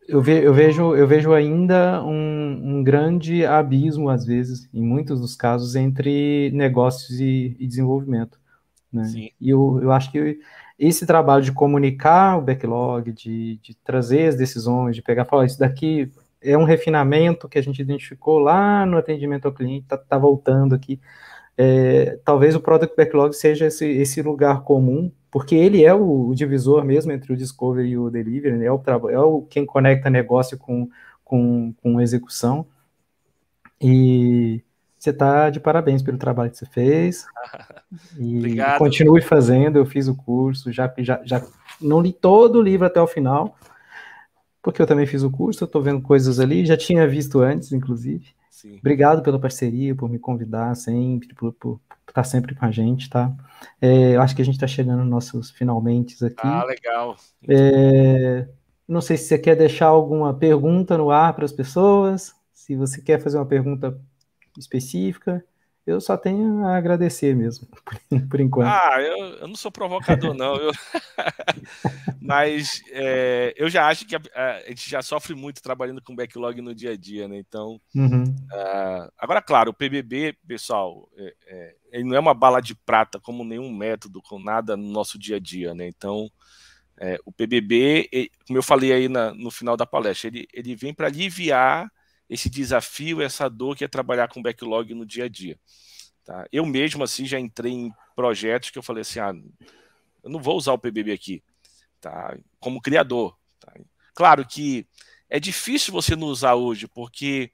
eu, ve, eu, vejo, eu vejo ainda um, um, grande abismo, às vezes, em muitos dos casos, entre negócios e, e desenvolvimento. Né? E eu, eu acho que esse trabalho de comunicar o backlog, de, de trazer as decisões, de pegar, falar, isso daqui é um refinamento que a gente identificou lá no atendimento ao cliente, está tá voltando aqui. É, talvez o Product Backlog seja esse, esse lugar comum porque ele é o, o divisor mesmo entre o Discovery e o Delivery, né? é, o, é o quem conecta negócio com, com, com execução. E você está de parabéns pelo trabalho que você fez. E Obrigado. Continue fazendo. Eu fiz o curso, já, já, já não li todo o livro até o final, porque eu também fiz o curso, estou vendo coisas ali, já tinha visto antes, inclusive. Sim. Obrigado pela parceria, por me convidar sempre, por, por, que está sempre com a gente, tá? É, acho que a gente está chegando nos nossos finalmente aqui. Ah, legal. É, não sei se você quer deixar alguma pergunta no ar para as pessoas, se você quer fazer uma pergunta específica. Eu só tenho a agradecer mesmo, por, enquanto. Ah, eu, eu não sou provocador, não. Eu... Mas é, eu já acho que a, a, gente já sofre muito trabalhando com backlog no dia a dia, né? Então, uhum. uh, agora, claro, o PBB, pessoal, é, é ele não é uma bala de prata como nenhum método, com nada no nosso dia a dia, né? Então, é, o PBB, como eu falei aí na, no final da palestra, ele, ele vem para aliviar esse desafio, essa dor que é trabalhar com backlog no dia a dia. Tá? Eu mesmo, assim, já entrei em projetos que eu falei assim, ah, eu não vou usar o PBB aqui, tá? como criador. Tá? Claro que é difícil você não usar hoje, porque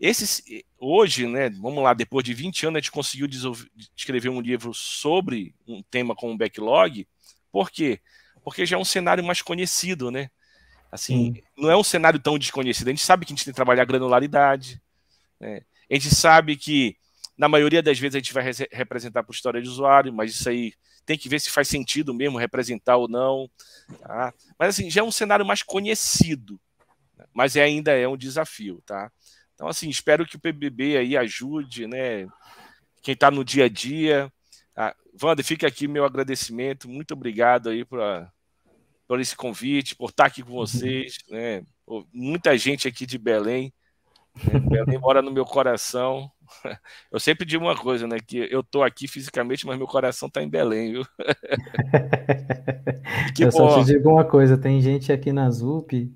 esses, hoje, né, vamos lá, depois de 20 anos, a gente conseguiu escrever um livro sobre um tema como backlog. Por quê? Porque já é um cenário mais conhecido, né? Assim, Sim. não é um cenário tão desconhecido. A gente sabe que a gente tem que trabalhar granularidade. Né? A gente sabe que, na maioria das vezes, a gente vai re representar por história de usuário, mas isso aí tem que ver se faz sentido mesmo representar ou não. Tá? Mas, assim, já é um cenário mais conhecido. Né? Mas é, ainda é um desafio, tá? Então, assim, espero que o PBB aí ajude, né? Quem está no dia a dia. Ah, Wander, fica aqui meu agradecimento. Muito obrigado aí pra, por esse convite, por estar tá aqui com uhum. vocês, né? Muita gente aqui de Belém. Né? Belém mora no meu coração. Eu sempre digo uma coisa, né? Que eu tô aqui fisicamente, mas meu coração tá em Belém, viu? eu bom. só te digo uma coisa: tem gente aqui na ZUP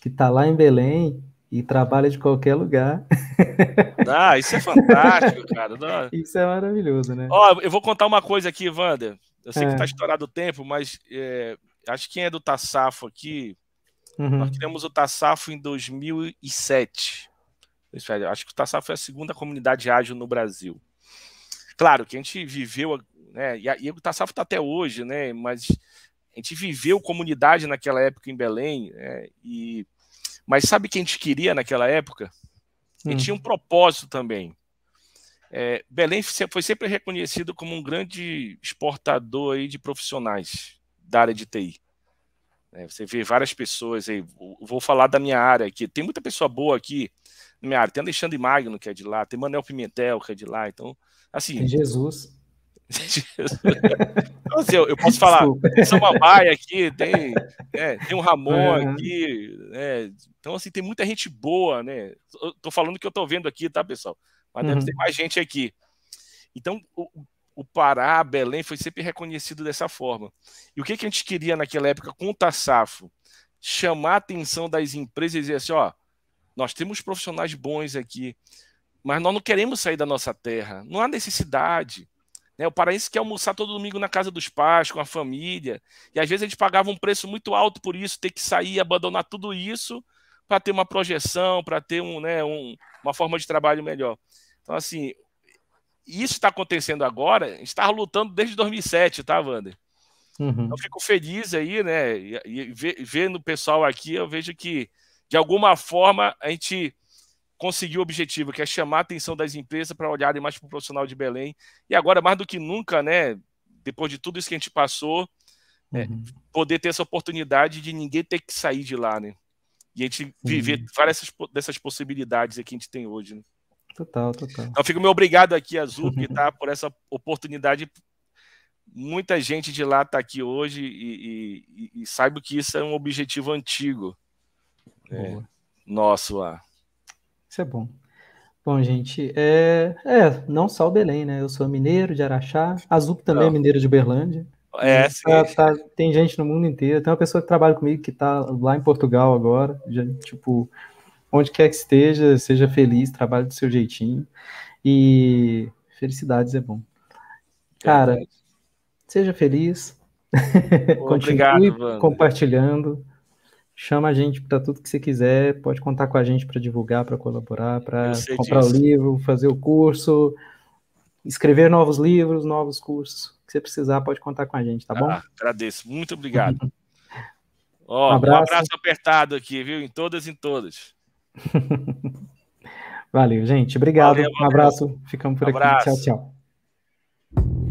que tá lá em Belém e trabalha de qualquer lugar. Ah, isso é fantástico, cara. Não. Isso é maravilhoso, né? Ó, eu vou contar uma coisa aqui, Wander. Eu sei é. que tá estourado o tempo, mas é, acho que quem é do Tassafo aqui, uhum. nós criamos o Tassafo em 2007. É, acho que o Tassafo foi é a segunda comunidade ágil no Brasil. Claro que a gente viveu, né, e, a, e o Tassafo está até hoje, né, mas a gente viveu comunidade naquela época em Belém, né, e mas sabe o que a gente queria naquela época? A hum. tinha um propósito também. É, Belém foi sempre reconhecido como um grande exportador aí de profissionais da área de TI. É, você vê várias pessoas aí. Vou falar da minha área aqui. Tem muita pessoa boa aqui na minha área. Tem Alexandre Magno, que é de lá, tem Manuel Pimentel, que é de lá. Então, assim. Tem Jesus então, assim, eu, eu, posso falar, Samambaia aqui, tem, é, tem um Ramon uhum. aqui. É, então, assim, tem muita gente boa, né? tô falando que eu tô vendo aqui, tá, pessoal? Mas uhum. deve ter mais gente aqui. Então, o, o Pará, Belém, foi sempre reconhecido dessa forma. E o que, que a gente queria naquela época com o Tassafo? Chamar a atenção das empresas e dizer assim, ó, nós temos profissionais bons aqui, mas nós não queremos sair da nossa terra. Não há necessidade. Né? O paraense quer almoçar todo domingo na casa dos pais, com a família. E às vezes a gente pagava um preço muito alto por isso, ter que sair e abandonar tudo isso para ter uma projeção, para ter um, né, um, uma forma de trabalho melhor. Então, assim, isso está acontecendo agora, a gente estava tá lutando desde 2007, tá, Wander? Uhum. Eu fico feliz aí, né? E, e vendo o pessoal aqui, eu vejo que, de alguma forma, a gente conseguiu o objetivo, que é chamar a atenção das empresas para olharem mais para o profissional de Belém. E agora, mais do que nunca, né, depois de tudo isso que a gente passou, é, uhum. é, poder ter essa oportunidade de ninguém ter que sair de lá, né? E a gente viver uhum. várias dessas possibilidades que a gente tem hoje, né? Total, total. Então, fico meu obrigado aqui, Azul, que tá, por essa oportunidade. Muita gente de lá está aqui hoje e, e, e, e, saiba que isso é um objetivo antigo. É, nosso lá. Isso é bom. Bom, gente, é, é não só o Belém, né? Eu sou mineiro de Araxá, Azul também é não. é mineiro de Berlândia. É, então, sim. Tá, tá, tem gente no mundo inteiro. Tem uma pessoa que trabalha comigo que está lá em Portugal agora. Já, tipo, onde quer que esteja, seja feliz, trabalhe do seu jeitinho. E felicidades é bom. Cara, é seja feliz. Obrigado, Continue mano. compartilhando. Chama a gente para tudo que você quiser, pode contar com a gente para divulgar, para colaborar, para comprar o livro, fazer o curso, escrever novos livros, novos cursos. O que você precisar, pode contar com a gente, tá ah, bom? Agradeço, muito obrigado. Ó, um, abraço. um abraço apertado aqui, viu? Em todas, e em todas. Valeu, gente. Obrigado. Valeu, um abraço. Ficamos por um aqui. Tchau, tchau.